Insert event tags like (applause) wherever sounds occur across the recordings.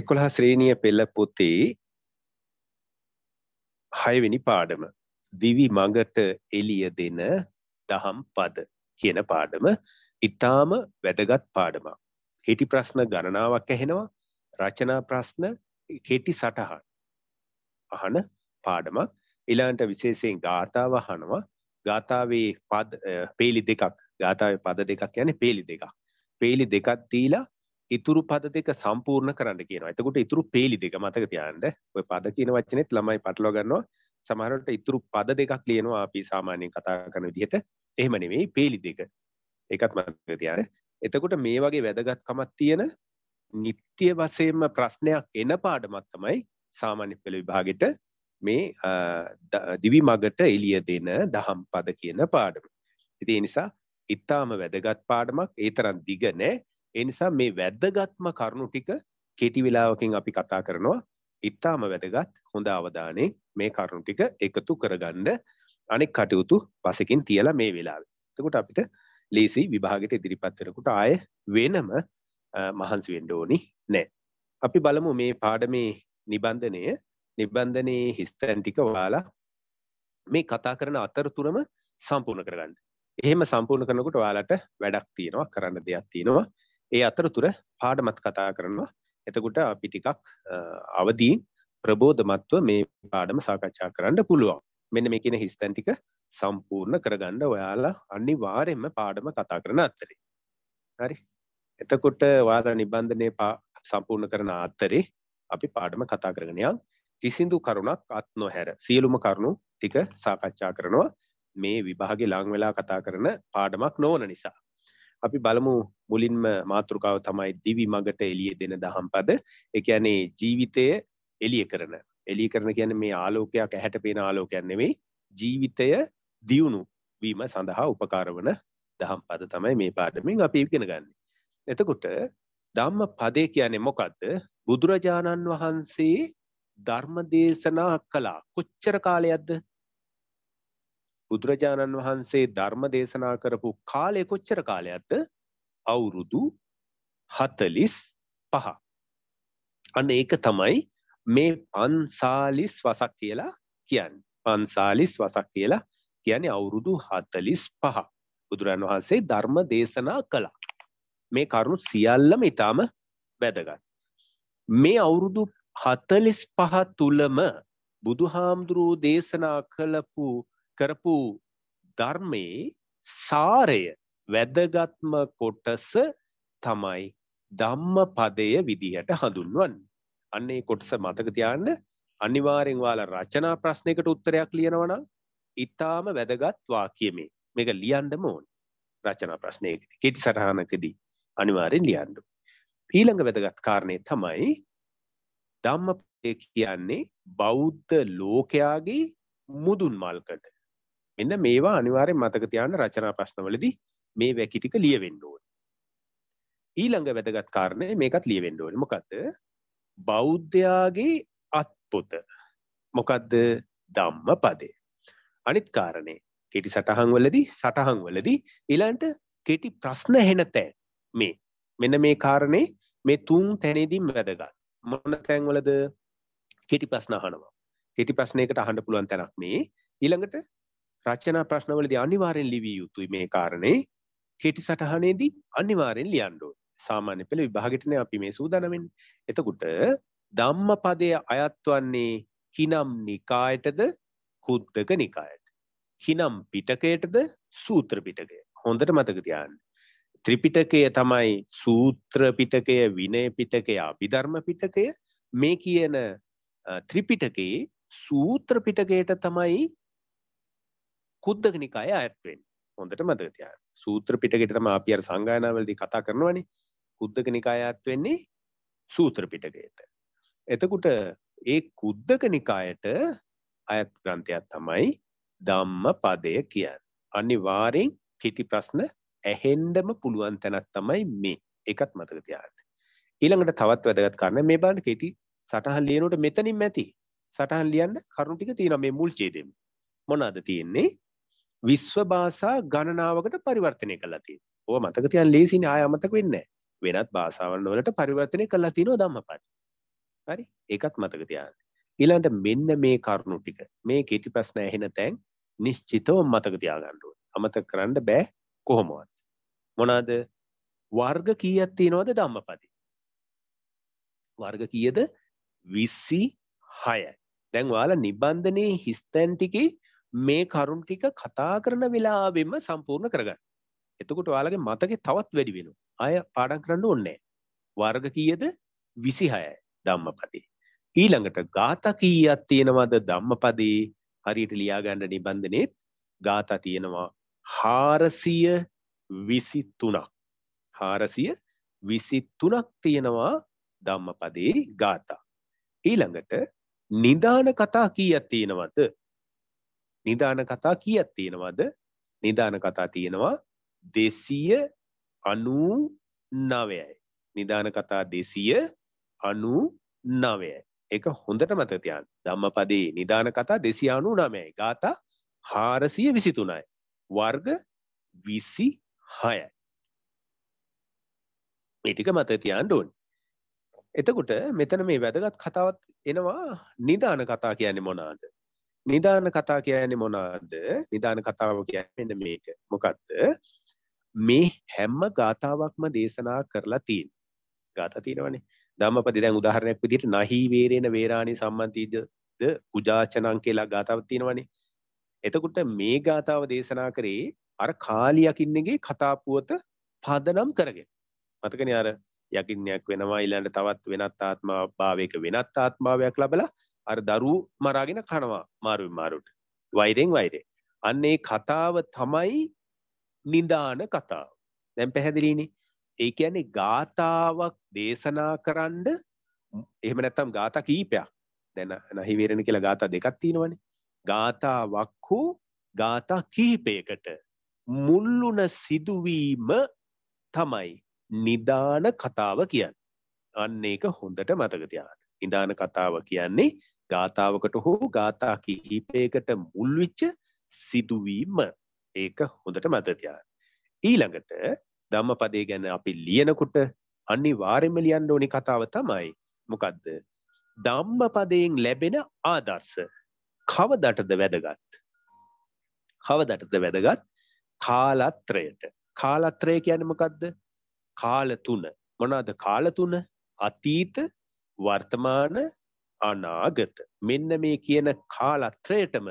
එකොළහ ශ්‍රීණිය පෙළ පොතේ හයවෙනි පාඩම දිවි මඟට එලිය දෙන දහම් පද කියන පාඩම ඉතාම වැදගත් පාඩමක්. හිටි ප්‍රශ්න ගණනාවක් ඇහෙනවා රචනා ප්‍රශ්න කෙටි සටහන් අහන පාඩමක් ඊළඟට විශේෂයෙන් ගාථාව අහනවා ගාථාවේ පද පේලි දෙකක් ගාථාවේ පද දෙකක් කියන්නේ පේලි දෙකක්. පේලි දෙකක් දීලා ඉතුරු පද දෙක සම්පූර්ණ කරන්න කියනවා. එතකොට ඉතුරු පේලි දෙක මතක තියාගන්න. ඔය පද කියන වචනේත් ළමයි පටලවා ගන්නවා. සමහරවිට ඉතුරු පද දෙකක් ලියනවා අපි සාමාන්‍යයෙන් කතා කරන විදිහට. එහෙම නෙමෙයි පේලි දෙක. ඒකත් මතක තියාගන්න. එතකොට මේ වගේ වැදගත්කමක් තියෙන නිත්‍ය වශයෙන්ම ප්‍රශ්නයක් එන පාඩමක් තමයි සාමාන්‍ය පෙළ විභාගෙට මේ දිවි මගට එළිය දෙන දහම් පද කියන පාඩම. ඉතින් ඒ නිසා ඊටාම වැදගත් පාඩමක් ඒ තරම් දිග නෑ. ඒ නිසා මේ වැදගත්ම කරුණු ටික කෙටි වෙලාවකින් අපි කතා කරනවා. ඉතාම වැදගත් හොඳ අවධානයෙන් මේ කරුණු ටික එකතු කරගන්න අනෙක් කටයුතු පසෙකින් තියලා මේ වෙලාවේ. එතකොට අපිට ලීසි විභාගෙට ඉදිරිපත් වෙනකොට ආය වෙනම මහන්සි වෙන්න ඕනි නෑ. අපි බලමු මේ පාඩමේ නිබන්ධනය නිබන්ධනයේ හිස්තැන් ටික ඔයාලා මේ කතා කරන අතරතුරම සම්පූර්ණ කරගන්න. එහෙම සම්පූර්ණ කරනකොට ඔයාලට වැඩක් තියෙනවා කරන්න දෙයක් තියෙනවා. ඒ අතරතුර පාඩමත් කතා කරනවා එතකොට අපි ටිකක් අවදී ප්‍රබෝධමත්ව මේ පාඩම සාකච්ඡා කරන්න පුළුවන් මෙන්න මේ කියන හිස්තැන්ටික සම්පූර්ණ කරගන්න ඔයාලා අනිවාර්යෙන්ම පාඩම කතා කරන අතරේ හරි එතකොට ඔයාලා නිබන්ධනය සම්පූර්ණ කරන අතරේ අපි පාඩම කතා කරගෙන යන් කිසිදු කරුණක් අත් නොහැර සියලුම කරුණු ටික සාකච්ඡා කරනවා මේ විභාගේ ලංවෙලා කතා කරන පාඩමක් නොවන නිසා අපි බලමු මුලින්ම මාතෘකාව තමයි දිවි මඟට එළිය දෙන දහම් පද ඒ කියන්නේ ජීවිතය එළිය කරන එළිය කරන කියන්නේ මේ ආලෝකයක් ඇහැට පේන ආලෝකයක් නෙමෙයි ජීවිතය දියුණු වීම සඳහා උපකාර වන දහම් පද තමයි මේ පාඩමෙන් අපි ඉගෙන ගන්න. එතකොට ධම්ම පදේ කියන්නේ මොකද්ද? බුදුරජාණන් වහන්සේ ධර්ම දේශනා කළා. කොච්චර කාලයක්ද? බුදුරජාණන් වහන්සේ ධර්ම දේශනා කරපු කාලය කොච්චර කාලයක්ද? අවුරුදු 45. අන්න ඒක තමයි මේ 45 වසක් කියලා කියන්නේ. 45 වසක් කියලා කියන්නේ අවුරුදු 45. බුදුරන් වහන්සේ ධර්ම දේශනා කළා. මේ කරුණු සියල්ලම ඊටම වැදගත්. මේ අවුරුදු 45 තුලම බුදුහාමුදුරුවෝ දේශනා කළපු කරපු ධර්මයේ සාරය වැදගත්ම කොටස තමයි ධම්මපදය විදිහට හඳුන්වන්නේ. අන්න ඒ කොටස මතක තියාගන්න අනිවාර්යෙන් ඔයාලා රචනා ප්‍රශ්නයකට උත්තරයක් ලියනවා නම් ඊටාම වැදගත් වාක්‍ය මේ. මේක ලියන්නම ඕනේ රචනා ප්‍රශ්නයකදී. කීටි සටහනකදී අනිවාර්යෙන් ලියන්න. ඊළඟ වැදගත් කාරණේ තමයි ධම්මපදය කියන්නේ බෞද්ධ ලෝකයාගේ මුදුන් මල්කට මෙන්න මේවා අනිවාර්යෙන් මතක තියාගන්න රචනා ප්‍රශ්නවලදී මේ වැකි ටික ලියවෙන්න ඕනේ. ඊළඟ වැදගත් කාරණය මේකත් ලියවෙන්න ඕනේ. මොකද බෞද්ධයාගේ අත්පොත මොකද්ද ධම්මපදේ. අනිත් කාරණේ කෙටි සටහන් වලදී සටහන් වලදී ඊළඟට කෙටි ප්‍රශ්න හෙන තැන් මේ මෙන්න මේ කාරණේ මේ තුන් තැනේදීම වැදගත්. මොන තැන් වලද කෙටි ප්‍රශ්න අහනවා. කෙටි ප්‍රශ්නයකට අහන්න පුළුවන් තැනක් මේ. ඊළඟට රචනා ප්‍රශ්නවලදී අනිවාර්යෙන් ලිවිය යුතුයි මේ කාරණේ. කෙටි සටහනේදී අනිවාර්යෙන් ලියන්න ඕනේ. සාමාන්‍ය පෙළ විභාගෙටනේ අපි මේ සූදානම් වෙන්නේ. එතකොට ධම්මපදයේ අයත් වන්නේ කිනම් නිකායටද කුද්දක නිකායට. කිනම් පිටකයටද සූත්‍ර පිටකය. හොඳට මතක තියාගන්න. ත්‍රිපිටකය තමයි සූත්‍ර පිටකය, විනය පිටකය, අභිධර්ම පිටකය. මේ කියන ත්‍රිපිටකයේ සූත්‍ර පිටකයට තමයි කුද්දක නිකාය අයත්වෙන් හොඳට මතක තියා සූත්‍ර පිටකට තම අපි අර සංගායනාවලදී කතා කරනවනේ කුද්දක නිකාය අයත් වෙන්නේ සූත්‍ර පිටකයට එතකොට ඒ කුද්දක නිකායට අයත් ග්‍රන්ථයක් තමයි ධම්මපදය කියන්නේ අනිවාර්යෙන් කිටි ප්‍රශ්න ඇහෙන්නම පුළුවන් තැනක් තමයි මේ එකත් මතක තියාගන්න ඊළඟට තවත් වැදගත් කාරණා මේ බලන්න කෙටි සටහන් ලියනකොට මෙතනින් ඇති සටහන් ලියන්න කරුණු ටික තියෙනවා මේ මුල් ඡේදෙම මොනවාද තියෙන්නේ විශ්ව භාෂා ගණනාවකට පරිවර්තනය කළා තියෙනවා. ඕව මතක තියන් ලේසිනේ ආය අමතක වෙන්නේ නැහැ. වෙනත් භාෂාවන් වලට පරිවර්තනය කළා තියෙනවා ධම්මපද. හරි? ඒකත් මතක තියාගන්න. ඊළඟට මෙන්න මේ කරුණු ටික මේ කෙටි ප්‍රශ්න ඇහෙන තැන් නිශ්චිතව මතක තියාගන්න ඕනේ. අමතක කරන්න බෑ කොහොමවත්. මොනවාද? වර්ග කීයක් තියෙනවද ධම්මපදේ? වර්ග කීයද? 26යි. දැන් ඔයාලා නිබන්ධනයේ හිස්තැන් ටිකේ මේ කරුණ ටික කතා කරන වෙලාවෙම සම්පූර්ණ කරගන්න. එතකොට ඔයාලගේ මතකේ තවත් වැඩි වෙනවා. අය පාඩම් කරන්න ඕනේ වර්ග කීයද? 26යි ධම්මපදේ. ඊළඟට ગાථා කීයක් තියෙනවද ධම්මපදේ? හරියට ලියා ගන්න නිබන්ධනේත් ગાථා තියෙනවා 423ක්. 423ක් තියෙනවා ධම්මපදේ ગાථා. ඊළඟට නිදාන කතා කීයක් තියෙනවද? නිදාන කතා කියක් තියෙනවද නිදාන කතා තියෙනවා දෙසිය අනූ නවයයි නිදාන කතා දෙසිය අනු නවයයි එක හොඳට මතතියන් දම්ම පදේ නිදාන කතා දෙසි අනු නමයයි ගාතා හාරසිය විසිතුනයි වර්ග විසි හයයි මේටික මතතියන් ඕන් එතකොට මෙතන මේ වැදගත් කතාවත් එනවා නිධාන කතා කියන්නේ මොනාද නිධාන කතා කියන්නේ මොනාද නිධාන කතාව කියන්න මේක මොකක්ද මේ හැම්ම ගාථාවක්ම දේශනා කරලා තිීන් ගාත තියෙනවනේ දම්මපති දැන් උදාහරණයක් විදිට නහි වේරෙන වේරාණි සම්බන්ධීද පුජාචනං කියලා ගාථාව තියෙනවනේ එතකුට මේ ගාථාව දේශනා කරේ අර කාලියකින්නගේ කතාපුවත පදනම් කරගෙන මතකන අර යකින්නයක් වෙනවා ඉල්ලන්න තවත් වෙනත් ආත්මා භාවයක වෙනත් ආත්මාවයක් ලබලා අර දරුවෝ මරාගෙන කනවා මාරුවෙන් මාරුට. වෛරෙන් වෛරේ. අන්න ඒ කතාව තමයි නිදාන කතාව. දැන් පැහැදිලිනේ. ඒ කියන්නේ ගාතාවක් දේශනා කරන්න එහෙම නැත්නම් ගාතා කීපයක්. දැන් නහි වේරණ කියලා ගාතා දෙකක් තියෙනවනේ. ගාතාවක් හෝ ගාතා කිහිපයකට මුල්ලුන සිදුවීම තමයි නිදාන කතාව කියන්නේ. අන්න ඒක හොඳට මතක තියාගන්න. නිදාන කතාව කියන්නේ ගාථාවකට හෝ ගාථා කිහිපයකට මුල්විච්ච සිදුවීම ඒක හොඳට මතතියාන්. ඊළඟට ධම්මපදේ ගැන අපි ලියනකුට අනිවාර්යෙන්ම ලියන්න ඕනි කතාව තමයි මොකද්ද? ධම්මපදයෙන් ලැබෙන ආදර්ශ කවදටද වැදගත්? කවදටද වැදගත්? කාලත්‍රයට. කාලත්‍රය කියන්නේ මොකද්ද? කාල තුන. මොනවාද කාල තුන? අතීත වර්තමාන අනාගත මෙන්න මේ කියන කාලත්‍රයටම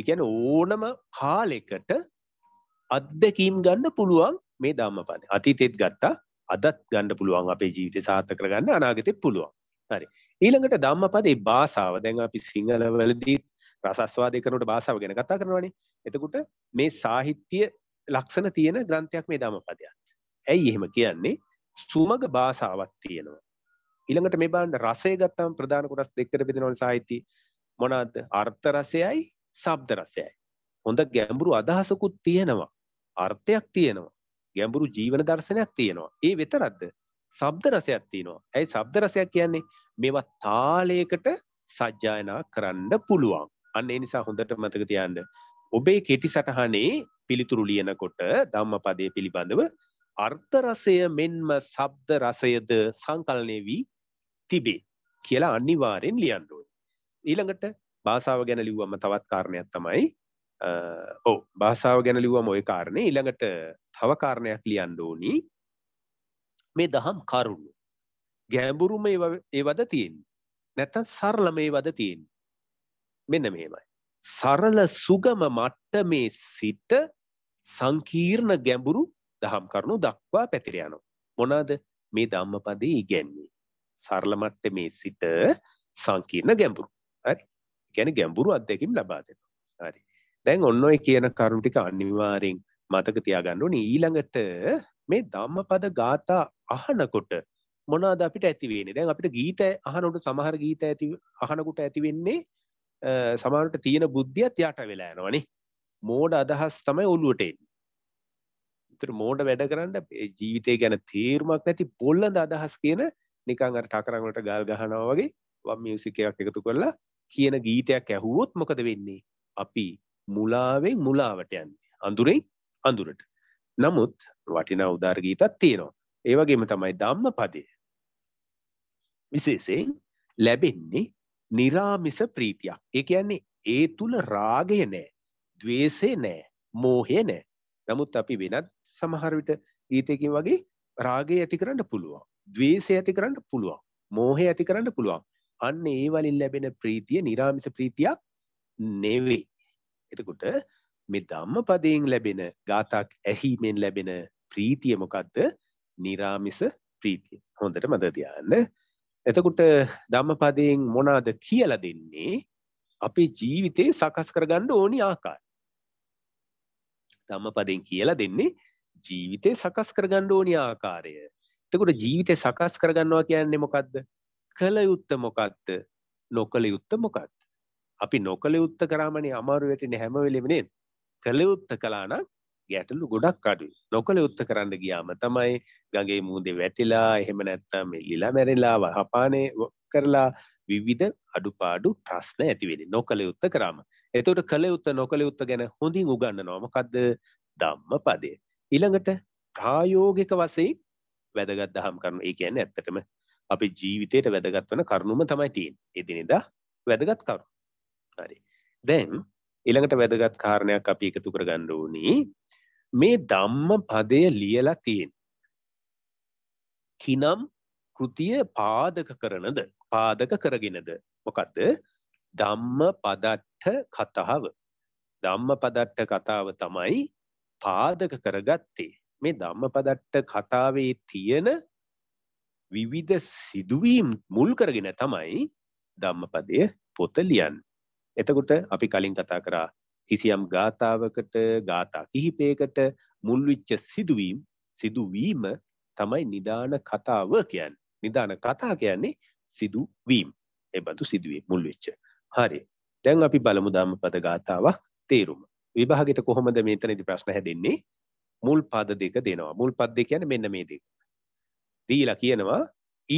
එකැන ඕනම කාලෙකට අත්දැකීම් ගන්න පුළුවන් මේ ධම්මපදේ අතීතෙත් ගත්තා අදත් ගන්න පුළුවන් අපේ ජීවිතය සාර්ථක කරගන්න අනාගතෙත් පුළුවන් හරි ඊළඟට ධම්මපදේ භාෂාව දැන් අපි සිංහලවලදී රසස්වාදේ කරනකොට භාෂාව ගැන කතා කරනවානේ එතකොට මේ සාහිත්‍ය ලක්ෂණ තියෙන ග්‍රන්ථයක් මේ ධම්මපදයක් ඇයි එහෙම කියන්නේ සුමග භාෂාවක් තියෙනවා ඊළඟට මේ බලන්න රසය ගත්තම ප්‍රධාන කොටස් දෙකකට බෙදෙනවා සාහිත්‍ය මොනවාද අර්ථ රසයයි ශබ්ද රසයයි හොඳ ගැඹුරු අදහසකුත් තියෙනවා අර්ථයක් තියෙනවා ගැඹුරු ජීවන දර්ශනයක් තියෙනවා ඒ විතරක්ද ශබ්ද රසයක් තියෙනවා ඇයි ශබ්ද රසයක් කියන්නේ මේවා තාලයකට සජ්ජායනා කරන්න පුළුවන් අන්න ඒ නිසා හොඳට මතක තියාගන්න ඔබේ කෙටි සටහනේ පිළිතුරු ලියනකොට ධම්මපදයේ පිළිබඳව අර්ථ රසය මෙන්ම ශබ්ද රසයද සංකලනය වී තිබේ කියලා අනිවාර්යෙන් ලියන්න ඕනේ. ඊළඟට භාෂාව ගැන ලිව්වම තවත් කාරණයක් තමයි ඔව් භාෂාව ගැන ලිව්වම ওই කාරණේ ඊළඟට තව කාරණයක් ලියන්න ඕනි. මේ දහම් කරුණු ගැඹුරුම ඒවද තියෙන්නේ. නැත්තම් සරලම ඒවද තියෙන්නේ. මෙන්න මෙහෙමයි. සරල සුගම මට්ටමේ සිට සංකීර්ණ ගැඹුරු දහම් කරුණු දක්වා පැතිර යනවා. මොනවාද මේ ධම්මපදයේ ඉගැන්වීම? සරලමත්ත මේ සිට සංකීර්ණ ගැඹුරු හරි ගැන ගැඹුරු අත්දැකම් ලබා දෙනවා හරි දැන් ඔන්න ඔය කියන කරුණ ටික අනිවාර්යෙන් මතක තියාගන්න ඕනේ ඊළඟට මේ ධම්මපද ගාථා අහනකොට මොනවාද අපිට ඇති වෙන්නේ දැන් අපිට ගීත අහනකොට සමහර ගීත ඇති අහනකොට ඇති වෙන්නේ සමහරට තියෙන බුද්ධියත් යට වෙලා යනවනේ මෝඩ අදහස් තමයි ඔළුවට එන්නේ ඒතර මෝඩ වැඩ කරන්න ජීවිතය ගැන තීරමක් නැති බොල්ලඳ අදහස් කියන නිකන් අර ටකරන් වලට ගල් ගහනවා වගේ වම් මියුසික් එකක් එකතු කරලා කියන ගීතයක් ඇහුවොත් මොකද වෙන්නේ? අපි මුලාවෙන් මුලාවට යන්නේ. අඳුරෙන් අඳුරට. නමුත් වටිනා උදාර ගීතත් තියෙනවා. ඒ වගේම තමයි ධම්මපදය. විශේෂයෙන් ලැබෙන්නේ निराமிස ප්‍රීතියක්. ඒ කියන්නේ ඒ තුල රාගය නැහැ, ద్వේෂය නැහැ, මෝහය නැහැ. නමුත් අපි වෙනත් සමහර විට ගීතයකින් වගේ රාගය ඇති කරන්න පුළුවන්. ද්වේෂය ඇති කරන්න පුළුවන්. මෝහය ඇති කරන්න පුළුවන්. අන්න ඒ වලින් ලැබෙන ප්‍රීතිය නිරාමිස ප්‍රීතියක් නෙවෙයි. එතකොට මේ ධම්මපදයෙන් ලැබෙන ගාතක් ඇහිමෙන් ලැබෙන ප්‍රීතිය මොකද්ද? නිරාමිස ප්‍රීතිය. හොඳට මතක තියාගන්න. එතකොට ධම්මපදයෙන් මොනවාද කියලා දෙන්නේ? අපේ ජීවිතේ සකස් කරගන්න ඕනි ආකාරය. ධම්මපදයෙන් කියලා දෙන්නේ ජීවිතේ සකස් කරගන්න ඕනි ආකාරය. එතකොට ජීවිතේ සකස් කරගන්නවා කියන්නේ මොකද්ද? කල යුත්ත මොකද්ද? නොකල යුත්ත මොකද්ද? අපි නොකල යුත්ත කරාමනේ අමාරු වෙටිනේ හැම වෙලෙම නේද? කල යුත්ත කළා නම් ගැටලු ගොඩක් අඩුයි. නොකල යුත්ත කරන්න ගියාම තමයි ගඟේ මූදේ වැටිලා එහෙම නැත්නම් එල්ලිලා මැරිලා වහපානේ කරලා විවිධ අඩුපාඩු ප්‍රශ්න ඇති වෙන්නේ නොකල යුත්ත කරාම. එතකොට කල යුත්ත නොකල යුත්ත ගැන හොඳින් උගන්වනවා මොකද්ද? ධම්මපදය. ඊළඟට ප්‍රායෝගික වශයෙන් වැදගත් දහම් කරුණු ඒ කියන්නේ ඇත්තටම අපේ ජීවිතයට වැදගත් වෙන කරුණුම තමයි තියෙන්නේ එදිනෙදා වැදගත් කරුණු හරි දැන් ඊළඟට වැදගත් කාරණයක් අපි එකතු කරගන්න ඕනේ මේ ධම්මපදය ලියලා තියෙන කිනම් කෘතිය පාදක කරනද පාදක කරගෙනද මොකද්ද ධම්මපදට්ඨ කතාව ධම්මපදට්ඨ කතාව තමයි පාදක කරගත්තේ මේ ධම්මපදට්ට කතාවේ තියෙන විවිධ සිදුවීම් මුල් කරගෙන තමයි ධම්මපදය පොත ලියන්. එතකොට අපි කලින් කතා කරා කිසියම් ගාථාවකට ගාථා කිහිපයකට මුල්විච්ච සිදුවීම් සිදුවීම තමයි නිදාන කතාව කියන් නිදාන කතා කියන්නේ සිදුවීම් එබඳු සිදුවේ මුල්වෙච්ච. හරි දැන් අපි බලමු ධම්මපද ගාථාවක් තේරුම. විභාගෙට කොහොමද මෙතනදි ප්‍රශ්න හැදෙන්නේ? මුල් පද දෙක දෙනවා. මුල් පද දෙක කියන්නේ මෙන්න මේ දෙක. දීලා කියනවා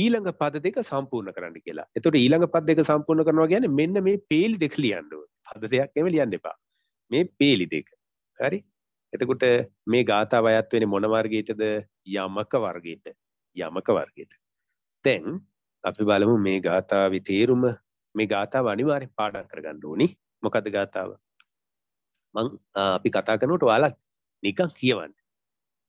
ඊළඟ පද දෙක සම්පූර්ණ කරන්න කියලා. එතකොට ඊළඟ පද දෙක සම්පූර්ණ කරනවා කියන්නේ මෙන්න මේ පේලි දෙක ලියන්න ඕනේ. පද දෙකක් එමෙ ලියන්න එපා. මේ පේලි දෙක. හරි? එතකොට මේ ගාථාව අයත් වෙන්නේ මොන වර්ගයටද? යමක වර්ගයට. යමක වර්ගයට. දැන් අපි බලමු මේ ගාථාවේ තේරුම. මේ ගාථාව අනිවාර්යෙන් පාඩම් කරගන්න ඕනි. මොකද ගාථාව? මං අපි කතා කරනකොට ඔයාලා නිකන් කියවන්න.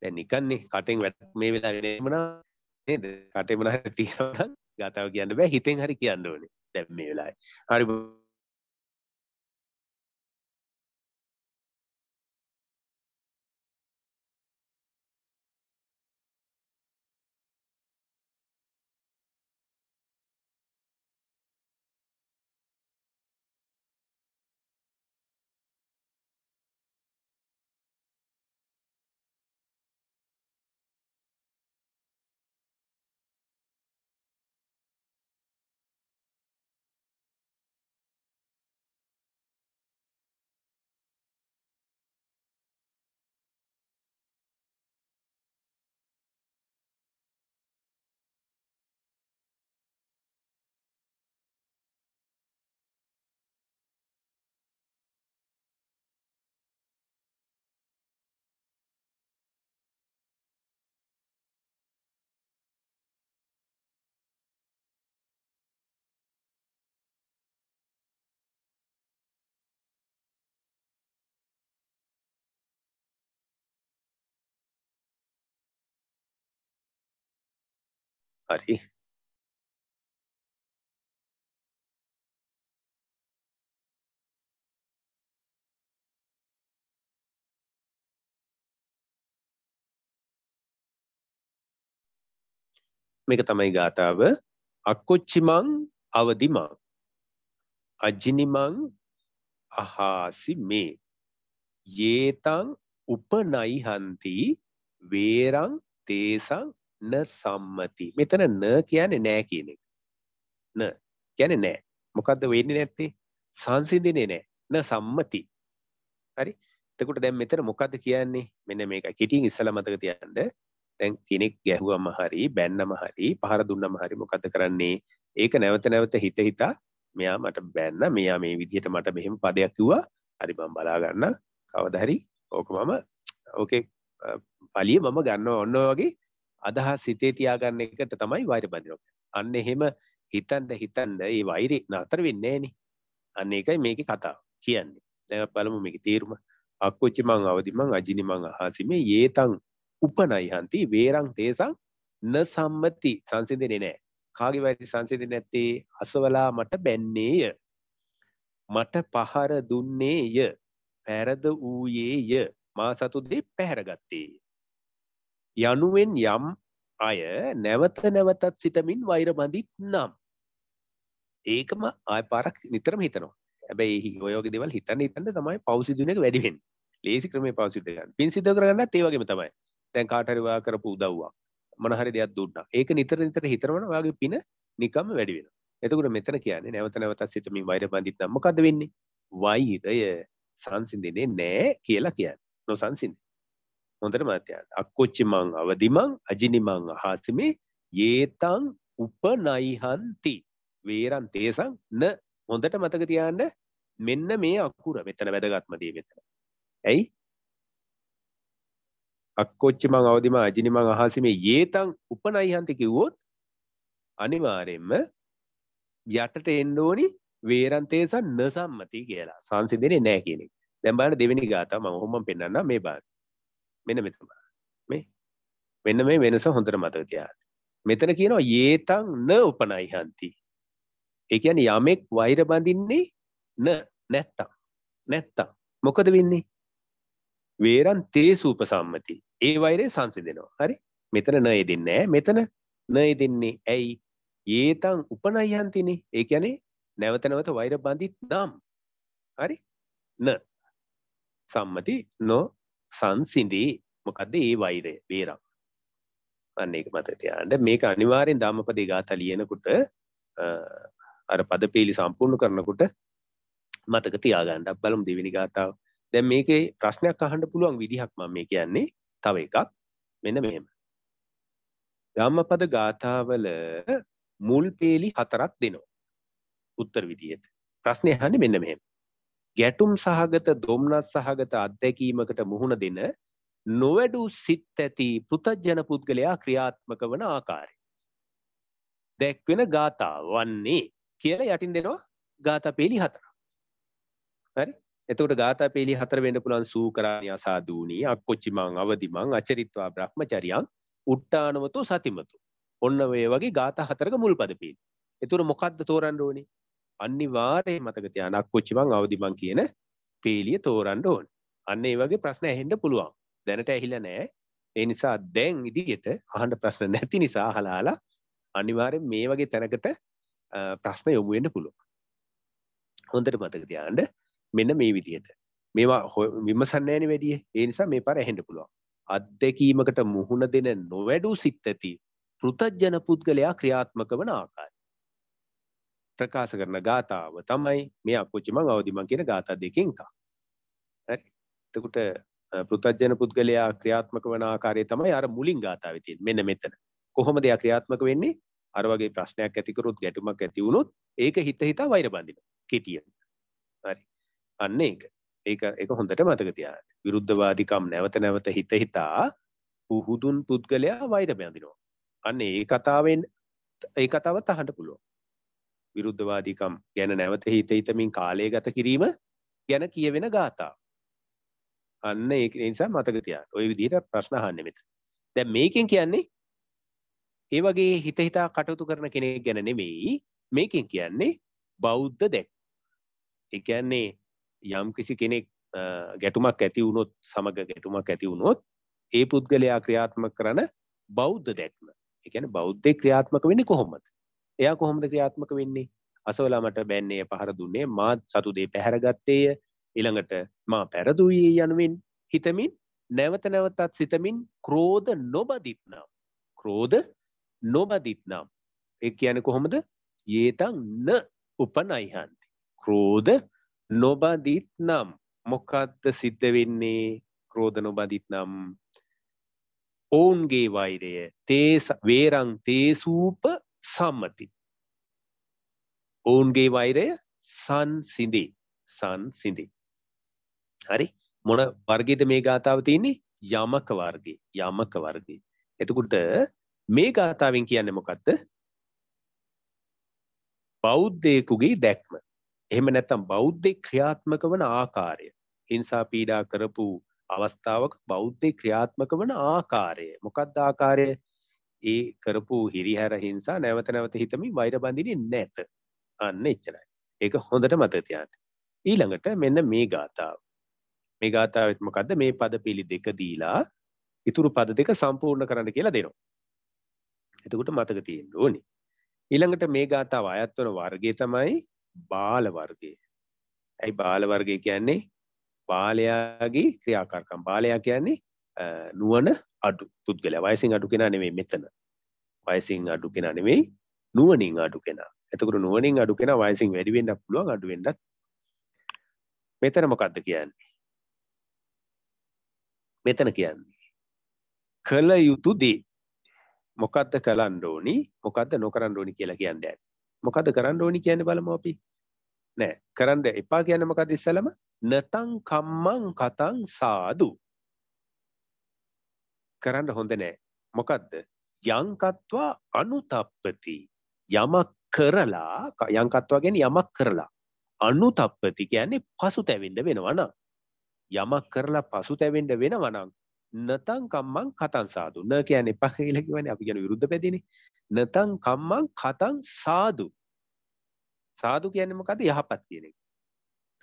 දැ නිකන්නේ කටෙන් වැට මේ වෙලා වෙනමන කටෙමන තියෙනන ගතාව කියන්න බෑ හිතෙන් හරි කියන්න ඕනේ දැම් මේ වෙලායි හරි හරි මේක තමයි ගාථාව අක්කොච්චිමං අවදිමං අජිනිමං අහාසි මේ යේතං උපනයිහන්ති වේරං තේසං න සම්මති. මෙතන න කියන්නේ නෑ කියන එක. න කියන්නේ නෑ. මොකද්ද වෙන්නේ නැත්තේ? සංසිඳින්නේ නෑ. න සම්මති. හරි? එතකොට දැන් මෙතන මොකද්ද කියන්නේ? මෙන්න මේක. කිටින් ඉස්සලා මතක තියාගන්න. දැන් කෙනෙක් ගැහුවම හරි, බැන්නම හරි, පහර දුන්නම හරි මොකද්ද කරන්නේ? ඒක නැවත නැවත හිත හිතා මෙයා මට බැන්න, මෙයා මේ විදිහට මට මෙහෙම පදයක් කිව්වා. හරි මම බලා ගන්න. කවදා හරි ඕක මම ඕකේ පලිය මම ගන්නවා ඔන්න වගේ අදහස් හිතේ තියාගන්න එකට තමයි වෛර බඳිනවා. අන්න එහෙම හිතන්න හිතන්න ඒ වෛරේ නතර වෙන්නේ නැහෙනි. අන්න ඒකයි මේකේ කතාව කියන්නේ. දැන් බලමු මේකේ තේරුම. අක්කොච්චි මං අවදි මං අජිනි මං අහසිමේ යේතං උපනයිහන්ති වේරං තේසං න සම්මති සංසිඳෙන්නේ නැහැ. කාගේ වෛරේ සංසිඳෙන්නේ නැත්තේ අසවලා මට බැන්නේය. මට පහර දුන්නේය. පැරද ඌයේය. මා සතු දෙ පැහැරගත්තේය. යනුවෙන් යම් අය නැවත නැවතත් සිතමින් වෛරබඳිත් නම් ඒකම ආය පාරක් නිතරම හිතනවා හැබැයි ඔයෝගේ දෙවල් හිතන්න හිතන්න තමයි පෞසිදුන එක වැඩිවෙන් ලේසි ක්‍රමේ පෞසිද්ධ කරන්න පින් සිද්ධ කරගන්නත් ඒ වගේම තමයි දැන් කාට හරි ඔයා කරපු උදව්වක් මොන හරි දෙයක් දුන්නා ඒක නිතර නිතර හිතනවනම් ඔයාගේ පින නිකම්ම වැඩි වෙනවා එතකොට මෙතන කියන්නේ නැවත නැවතත් සිතමින් වෛරබඳිත් නම් මොකද වෙන්නේ වෛරය සංසිඳෙන්නේ නැහැ කියලා කියන්නේ නොසංසිඳෙන හොඳට මතයන් අක්කොච්චි මං අවදිමං අජිනිමං අහාසමේ ඒතං උපනයිහන්ති වේරන් තේසං න හොඳට මතක තියාන්න මෙන්න මේ අකුර මෙතන වැදගත්ම දේ මෙතන. ඇයි? අක්කොච්චි මං අවදිමං අජිනිමං අහාසමේ ඒතං උපනයිහන්ති කිව්වොත් අනිවාර්යෙන්ම යටට එන්න ඕනි වේරන් තේසං න සම්මති කියලා. සංසිඳෙන්නේ නැහැ කියන එක. දැන් බලන්න දෙවෙනි ගාථා මම ඔහොමම පෙන්නන්නම් මේ බලන්න. මෙන්න මෙතන මේ මෙන්න මේ වෙනස හොඳට මතක තියාගන්න. මෙතන කියනවා යේතං න උපනයිහන්ති. ඒ කියන්නේ යමෙක් වෛර බඳින්නේ න නැත්තම් නැත්තම් මොකද වෙන්නේ? වේරන් තේසු උපසම්මති. ඒ වෛරය සංසිඳෙනවා. හරි? මෙතන න යෙදෙන්නේ නැහැ. මෙතන න යෙදෙන්නේ ඇයි? යේතං උපනයිහන්තිනේ. ඒ කියන්නේ නැවත නැවත වෛර බඳිත් නම්. හරි? න සම්මති නො සංසිඳි මොකද ඒ වෛරය බේරම් අන්න ඒක මත තියාන්න මේක අනිවාරෙන් ධම්මපදේ ගාථා ලියනකොට අර පදපේලි සම්පූර්ණ කරනකොට මතක තියාගන්න බලමු දෙවෙනි ගාථාව දැන් මේකේ ප්‍රශ්නයක් අහන්න පුළුවන් විදිහක් මම මේ කියන්නේ තව එකක් මෙන්න මෙහෙම ධම්මපද ගාථාවල මුල් පේලි හතරක් දෙනවා උත්තර විදියට ප්‍රශ්නේ අහන්නේ මෙන්න මෙහෙම ගැටුම් සහගත දොම්නස් සහගත අත්දැකීමකට මුහුණ දෙන නොවැඩු සිත් ඇති පෘතජ්ජන පුද්ගලයා ක්‍රියාත්මක වන ආකාරය. දැක්වෙන ගාථා වන්නේ කියල යටින් දෙනවා ගාථ පේලි හතර. හරි එතකට ගාත පෙළි හතර වෙන්න පුළන් සූකරණය අසාධූනී අක්කොච්චිමං අවදිමං අචරිත්වා බ්‍රහ්මචරියන් උට්ටානවතු සතිමතු. ඔන්න වේ වගේ ගාත හතරක මුල් පදපීල්. එතුර මොකක්ද තෝරන්න ඕනි අනිවාර්යයෙන් මතක තියාගන්න අක්කොච්චිමන් අවදිමන් කියන පේලිය තෝරන්න ඕනේ. අන්න ඒ වගේ ප්‍රශ්න ඇහෙන්න පුළුවන්. දැනට ඇහිලා නැහැ. ඒ නිසා දැන් ඉදිරියට අහන්න ප්‍රශ්න නැති නිසා අහලා අනිවාර්යෙන් මේ වගේ තැනකට ප්‍රශ්න යොමු වෙන්න පුළුවන්. හොඳට මතක තියාගන්න මෙන්න මේ විදිහට. මේවා විමසන්නේ නැණි වැඩිය. ඒ නිසා මේ පාර ඇහෙන්න පුළුවන්. අත්දැකීමකට මුහුණ දෙන නොවැඩු සිත් ඇති පෘතජ්ජන පුද්ගලයා ක්‍රියාත්මක වන ආකාරය. ප්‍රකාශ කරන ගාතාව තමයි මේ අකුචිමං අවදිමං කියන ගාථා දෙකෙන් එකක්. හරි. එතකොට පෘථජන පුද්ගලයා ක්‍රියාත්මක වන ආකාරය තමයි අර මුලින් ගාතාවේ තියෙන්නේ. මෙන්න මෙතන. කොහොමද එයා ක්‍රියාත්මක වෙන්නේ? අර වගේ ප්‍රශ්නයක් ඇති කරොත් ගැටුමක් ඇති වුණොත් ඒක හිත හිතා වෛර බඳිනවා. කෙටියෙන්. හරි. අන්න ඒක. ඒක ඒක හොඳට මතක තියාගන්න. විරුද්ධවාදිකම් නැවත නැවත හිත හිතා පුහුදුන් පුද්ගලයා වෛර බඳිනවා. අන්න ඒ කතාවෙන් ඒ කතාව තහඬ පුළුවන්. විරුද්ධවාදීකම් ගැන නැවත හිත හිතමින් කාලය ගත කිරීම ගැන කියවෙන ගාථා. අන්න ඒ නිසා මතක තියාගන්න. ওই විදිහට ප්‍රශ්න අහන්නේ මෙතන. දැන් මේකෙන් කියන්නේ ඒ වගේ හිත හිතා කටයුතු කරන කෙනෙක් ගැන නෙමෙයි. මේකෙන් කියන්නේ බෞද්ධ දැක්. ඒ කියන්නේ යම් කිසි කෙනෙක් ගැටුමක් ඇති වුණොත් සමග ගැටුමක් ඇති වුණොත් ඒ පුද්ගලයා ක්‍රියාත්මක කරන බෞද්ධ දැක්ම. ඒ කියන්නේ බෞද්ධ ක්‍රියාත්මක වෙන්නේ කොහොමද? එයා කොහොමද ක්‍රියාත්මක වෙන්නේ අසවලා මට බැන්නේ පහර දුන්නේ මා සතු දේ පැහැරගත්තේය ඊළඟට මා පැරදුයේ යනුවෙන් හිතමින් නැවත නැවතත් සිතමින් ක්‍රෝධ නොබදිත්නම් ක්‍රෝධ නොබදිත්නම් ඒ කියන්නේ කොහොමද යේතං න උපනයිහන්ති ක්‍රෝධ නොබදිත්නම් මොකද්ද සිද්ධ වෙන්නේ ක්‍රෝධ නොබදිත්නම් ඔවුන්ගේ වෛරය තේ වේරං තේසූප සම්මති. ඔවුන්ගේ වෛරය සංසිඳී සංසිඳී. හරි මොන වර්ගයේද මේ ගාථාව තියෙන්නේ? යමක වර්ගයේ. යමක වර්ගයේ. එතකොට මේ ගාථාවෙන් කියන්නේ මොකද්ද? බෞද්ධයෙකුගේ දැක්ම. එහෙම නැත්නම් බෞද්ධ ක්‍රියාත්මක වන ආකාරය. හිංසා පීඩා කරපු අවස්ථාවක බෞද්ධ ක්‍රියාත්මක වන ආකාරය. මොකක්ද ආකාරය? ඒ කරපු හිරිහැර හිංසා නැවත නැවත හිතමින් වෛර බඳින්නේ නැත. අන්න එච්චරයි. ඒක හොඳට මතක තියාගන්න. ඊළඟට මෙන්න මේ ගාතාව. මේ ගාතාවෙත් මොකද්ද? මේ පද පිළි දෙක දීලා ඉතුරු පද දෙක සම්පූර්ණ කරන්න කියලා දෙනවා. එතකොට මතක තියෙන්න ඕනේ. ඊළඟට මේ ගාතාව අයත් වන වර්ගය තමයි බාල වර්ගය. ඇයි බාල වර්ගය කියන්නේ? බාලයාගේ ක්‍රියාකාරකම්. බාලයා කියන්නේ නුවන අඩු පුද්ගල වයිසින් අඩු කෙනා නෙමේ මෙතන වයිසින් අඩු කෙනා නෙමෙයි නුවනින් අඩු කෙනා එතකට නුවනින් අඩු කෙන වයිසින් වැඩිවෙන්න පුළුවන් අඩුවෙන්ඩත් මෙතන මොකක්ද කියන්නේ මෙතන කියන්නේ කළ යුතු දේ මොකක්ද කලන්න ඕනි මොකක්ද නොකරන්න ඕනි කියලා කියන්න ඇ මොකද කරන්න ඕනි කියන්න බලම අපි නෑ කරන්න එපා කියන්න මොකද ඉස්සලම නතං කම්මං කතං සාදු කරන්න හොඳ නෑ. මොකක්ද යංකත්වා අනුතප්පති යමක් කරලා යංකත්වා ගැන යමක් කරලා අනුතප්පති කියන්නේ පසු තැවෙන්ඩ වෙනවනම් යමක් කරලා පසු තැවෙන්ඩ වෙනවනම් නතං කම්මං කතන් සාදු න කියන්නේ එපා කියලා කියන්නේ අපි කියන විරුද්ධ පැදිනේ නතං කම්මං කතං සාදු සාදු කියන්නේ මොකද්ද යහපත් කියන එක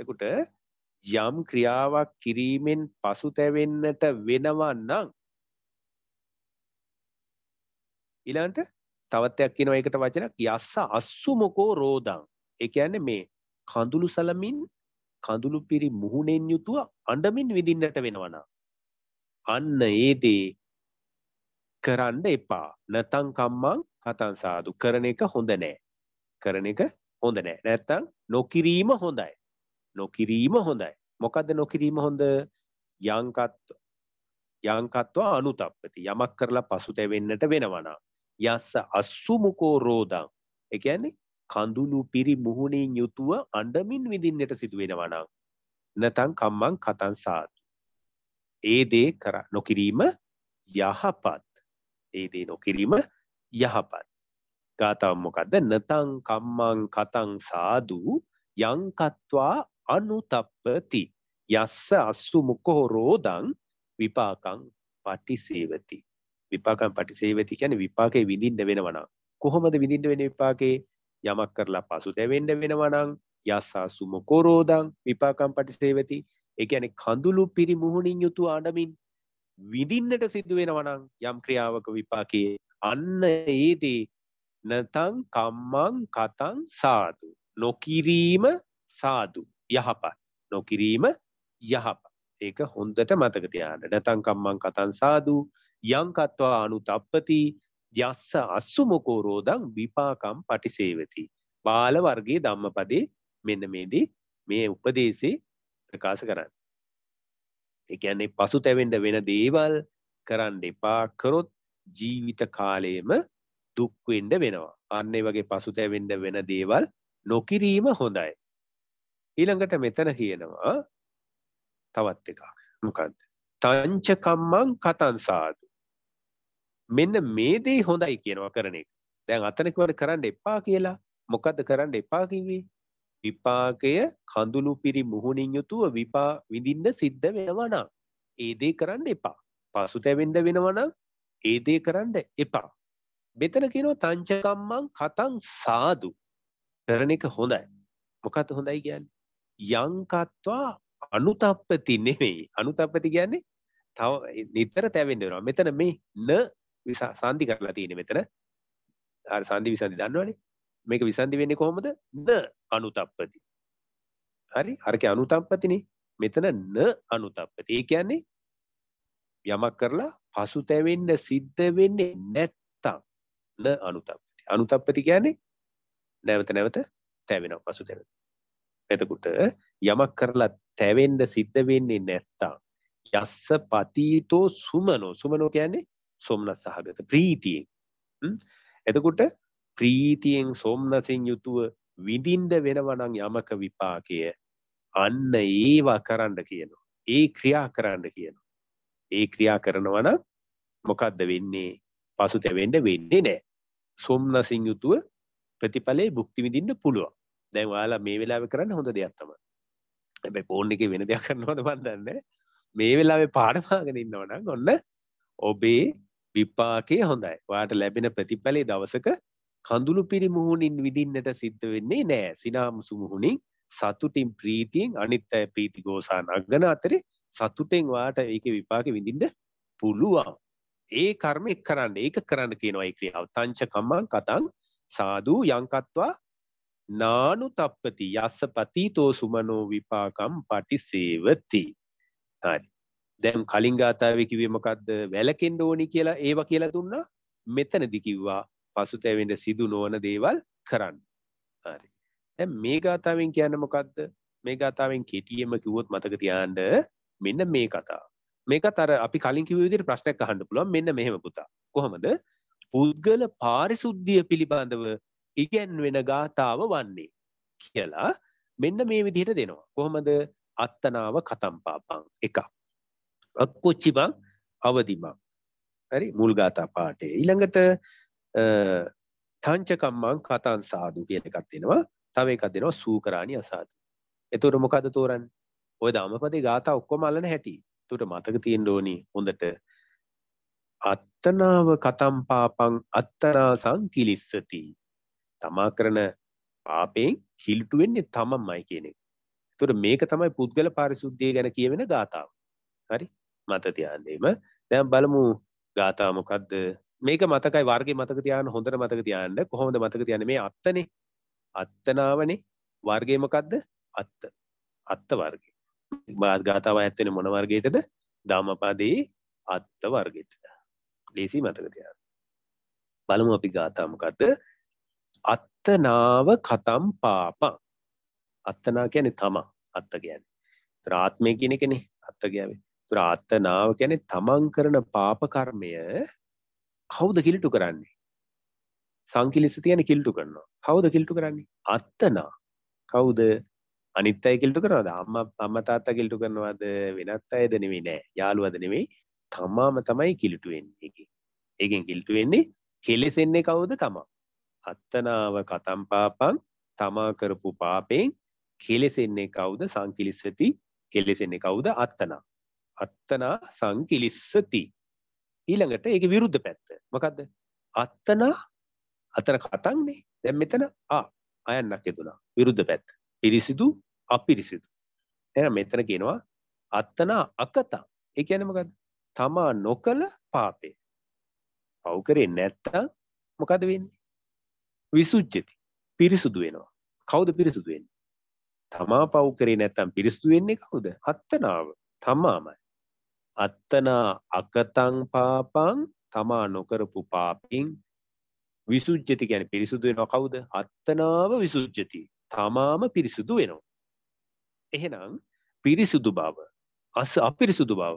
එතකොට යම් ක්‍රියාවක් කිරීමෙන් පසු තැවෙන්නට වෙනවා නම් ඊළඟට තවත්යක් කියනවා ඒකට වචනක් යස්ස අස්සුමකෝ රෝදං ඒ කියන්නේ මේ කඳුළු සලමින් කඳුළු පිරි මුහුණෙන් යුතුව අඬමින් විඳින්නට වෙනවනම් අන්න ඒ දේ කරන්න එපා නැතං කම්මං හතං සාදු කරන එක හොඳ නෑ කරන එක හොඳ නෑ නැත්තං නොකිරීම හොඳයි නොකිරීම හොඳයි මොකද්ද නොකිරීම හොඳ යංකත් යංකත්වා අනුතප්පති යමක් කරලා පසුතැවෙන්නට වෙනවනම් යස්ස අස්සුමුකෝ රෝදං ඒ කියන්නේ කඳුළු පිරි මුහුණින් යුතුව අඬමින් විඳින්නට සිදු වෙනවා නම් නැතං කම්මං කතං සාතු ඒ දේ කර නොකිරීම යහපත් ඒ දේ නොකිරීම යහපත් ගාතම් මොකද්ද නතං කම්මං කතං සාදු යං කତ୍වා අනුතප්පති යස්ස අස්සු මුකෝ රෝදං විපාකං පටිසේවති විපාකම් පටිසේවති කියන්නේ විපාකේ විඳින්න වෙනවා නම් කොහොමද විඳින්න වෙන්නේ විපාකේ යමක් කරලා පසුතැවෙන්න වෙනවා නම් යස්සා සුමකෝරෝදං විපාකම් පටිසේවති ඒ කියන්නේ කඳුළු පිරිමුහුණින් යුතු ආඩමින් විඳින්නට සිදු වෙනවා නම් යම් ක්‍රියාවක විපාකයේ අන්න ඒදී නතං කම්මං කතං සාදු නොකිරීම සාදු යහපත් නොකිරීම යහපත් ඒක හොඳට මතක තියාගන්න නතං කම්මං කතං සාදු යංකත්වා අනුතප්පති යස්ස අස්සුමකෝ රෝදං විපාකම් පටිසේවති. බාල වර්ගයේ ධම්මපදේ මෙන්න මේදී මේ උපදේශේ ප්‍රකාශ කරන්න. ඒ කියන්නේ පසුතැවෙන්න වෙන දේවල් කරන්න එපා කරොත් ජීවිත කාලයේම දුක් වෙන්න වෙනවා. අන්න ඒ වගේ පසුතැවෙන්න වෙන දේවල් නොකිරීම හොඳයි. ඊළඟට මෙතන කියනවා තවත් එකක්. මොකද්ද? තංච කම්මං කතං සාදු. මෙන්න මේ දේ හොඳයි කියනවා කරන එක. දැන් අතන කිව්වට කරන්න එපා කියලා. මොකද්ද කරන්න එපා කිව්වේ? විපාකය කඳුළු පිරි මුහුණින් යුතුව විපා විඳින්න සිද්ධ වෙනවා නම් ඒ දේ කරන්න එපා. පසුතැවෙන්න වෙනවා නම් ඒ දේ කරන්න එපා. මෙතන කියනවා තංචකම්මං කතං සාදු. කරන එක හොඳයි. මොකද්ද හොඳයි කියන්නේ? යංකත්වා අනුතප්පති නෙමෙයි. අනුතප්පති කියන්නේ තව නිතර තැවෙන්න වෙනවා. මෙතන මේ න විසා සාන්දි කරලා තියෙන්නේ මෙතන. අර සාන්දි විසන්දි දන්නවනේ. මේක විසන්දි වෙන්නේ කොහොමද? න අනුතප්පති. හරි? අරකේ අනුතප්පතිනේ. මෙතන න අනුතප්පති. ඒ කියන්නේ යමක් කරලා පසුතැවෙන්න සිද්ධ වෙන්නේ නැත්තම් න අනුතප්පති. අනුතප්පති කියන්නේ නැවත නැවත තැවෙනවා පසුතැවෙන. එතකොට යමක් කරලා තැවෙන්න සිද්ධ වෙන්නේ නැත්තම් යස්ස පතීතෝ සුමනෝ සුමනෝ කියන්නේ සොම්නස් සහගත ප්‍රීතියෙන් එතකොට ප්‍රීතියෙන් සොම්නසින් යුතුව විඳින්ඩ වෙනවනං යමක විපාකය අන්න ඒවා කරන්න කියනවා ඒ ක්‍රියා කරන්න කියනවා ඒ ක්‍රියා කරනවන මොකක්ද වෙන්නේ පසු තැවෙන්ඩ වෙන්නේ නෑ සොම්නසින් යුතුව ප්‍රතිඵලේ බුක්ති විඳින්න පුළුවන් දැන් වාලා මේ වෙලාව කරන්න හොඳ දෙයක්ත්තම ඇැබයි පෝන් එක වෙන දෙයක් කරනවද බන්දන්න මේ වෙලාවේ පාඩමාගෙන ඉන්නවන ගොන්න ඔබේ විපාකය හොඳයි. ඔයාට ලැබෙන ප්‍රතිඵලයේ දවසක කඳුළු පිරි මුහුණින් විඳින්නට සිද්ධ වෙන්නේ නෑ. සිනාමුසු මුහුණින් සතුටින් ප්‍රීතියෙන් අනිත් අය ප්‍රීති ගෝසා නගන අතරේ සතුටෙන් ඔයාට ඒකේ විපාකෙ විඳින්න පුළුවන්. ඒ කර්ම එක් කරන්න. ඒක කරන්න කියනවා ඒ ක්‍රියාව. තංච කම්මං කතං සාදු යංකත්වා නානු තප්පති යස්ස පතීතෝ සුමනෝ විපාකම් පටිසේවති. හරි. දැම් කලින් ගාථාව කිවීමකක්ද වැලකෙන්ඩ ඕනි කියලා ඒවා කියලා දුන්නා මෙතන දිකිව්වා පසුතැවෙන්ට සිදු නොවන දේවල් කරන්න ඇ මේ ගාථාවෙන් කියන්න මොකක්ද මේ ගාථාවෙන් කෙටියම කිවොත් මතක තියාන්ඩ මෙන්න මේ කතා මේක තර අපි කලින් කිවවිදිර ප්‍රශ්නයක් අහන්ඩ පුළුවන් මෙන්න මෙහෙම පුතා කොහොමද පුද්ගල පාරිසුද්ධිය පිළිබඳව ඉගැන්වෙන ගාථාව වන්නේ කියලා මෙන්න මේ විදිහට දෙනවා කොහොමද අත්තනාව කතම්පාපං එකක් අක්කොච්චි බං අවදිමං හරි මුල්ගාතා පාටේ ඊළඟට තංචකම්මං කතන් සාදු කියන එකක් දෙනවා තව එකක් දෙනවා සූකරාණි අසාදු එතකොට මොකද තෝරන්නේ ඔය ධම්මපදේ ගාථා ඔක්කොම අල්ලන හැටි එතකොට මතක තියෙන්න ඕනි හොඳට අත්තනාව කතම් පාපං අත්තනාසං කිලිස්සති තමා කරන පාපයෙන් කිලිටු වෙන්නේ තමමයි කියන එක. ඒතකොට මේක තමයි පුද්ගල පාරිශුද්ධිය ගැන කියවෙන ගාතාව. හරි? මත තියන්නේම දැම් බලමු ගාථා මොකක්ද මේක මතකයි වර්ගේ මතක තියන්න හොඳට මතක තියන්න කොහොමද මතක තියන්න මේ අත්තනේ අත්තනාවනේ වර්ගේ මොකක්ද අත්ත අත්ත වර්ගේ මාත් ගාථාව ඇත්තෙන මොන වර්ගයටද ධම්මපදයේ අත්ත වර්ගයට ලේසි මතක තියන්න බලමු අපි ගාථා මොකක්ද අත්තනාව කතම් පාපං අත්තනා කියන්නේ තමා අත්ත කියන්නේ ආත්මය කියන එකනේ අත්ත කියවේ ප්‍රාර්ථනාව ගැන තමන් කරන පාප කර්මය කවුද කිලිටු කරන්නේ සංකිලිස තියෙන කිල්ටු කරනවා කවුද කිල්ටු කරන්නේ අත්තනා කවුද අනිත් අය කිල්ටු කරනවද අම්මා අම්මා තාත්තා කිල්ටු කරනවද වෙනත් අයද නෙවෙයි නෑ යාළුවද නෙවෙයි තමාම තමයි කිලිටු වෙන්නේ ඒකේ ඒකෙන් කිලිටු වෙන්නේ කෙලෙසෙන්නේ කවුද තමා අත්තනාව කතම් පාපං තමා කරපු පාපෙන් කෙලෙසෙන්නේ කවුද සංකිලිසති කෙලෙසෙන්නේ කවුද අත්තනා අත්තනා සංකිලිස්සති ඊළඟට ඒක විරුද්ධ පැත්ත මොකක්ද අත්තනා අතන කතන්නේ දැන් මෙතන ආ අයන්නක් යදුනා විරුද්ධ පැත්ත පිරිසිදු අපිරිසිදු එහෙනම් මෙතන කියනවා අත්තනා අකතා ඒ කියන්නේ මොකද්ද තමා නොකල පාපය පව් කරේ නැත්තම් මොකද වෙන්නේ විසුජ්ජති පිරිසුදු වෙනවා කවුද පිරිසුදු වෙන්නේ තමා පව් කරේ නැත්තම් පිරිසුදු වෙන්නේ කවුද අත්තනාව තමාමයි අත්තනා අකතං පාපං තමා නොකරපු පාපින් විසුජ්ජති ගැන පිරිසුදු වෙනවා කවුද අත්තනාව විසුජ්ජති තමාම පිරිසුදු වෙනවා. එහෙනම් පිරිසුදු බව අස අපිරිසුදු බව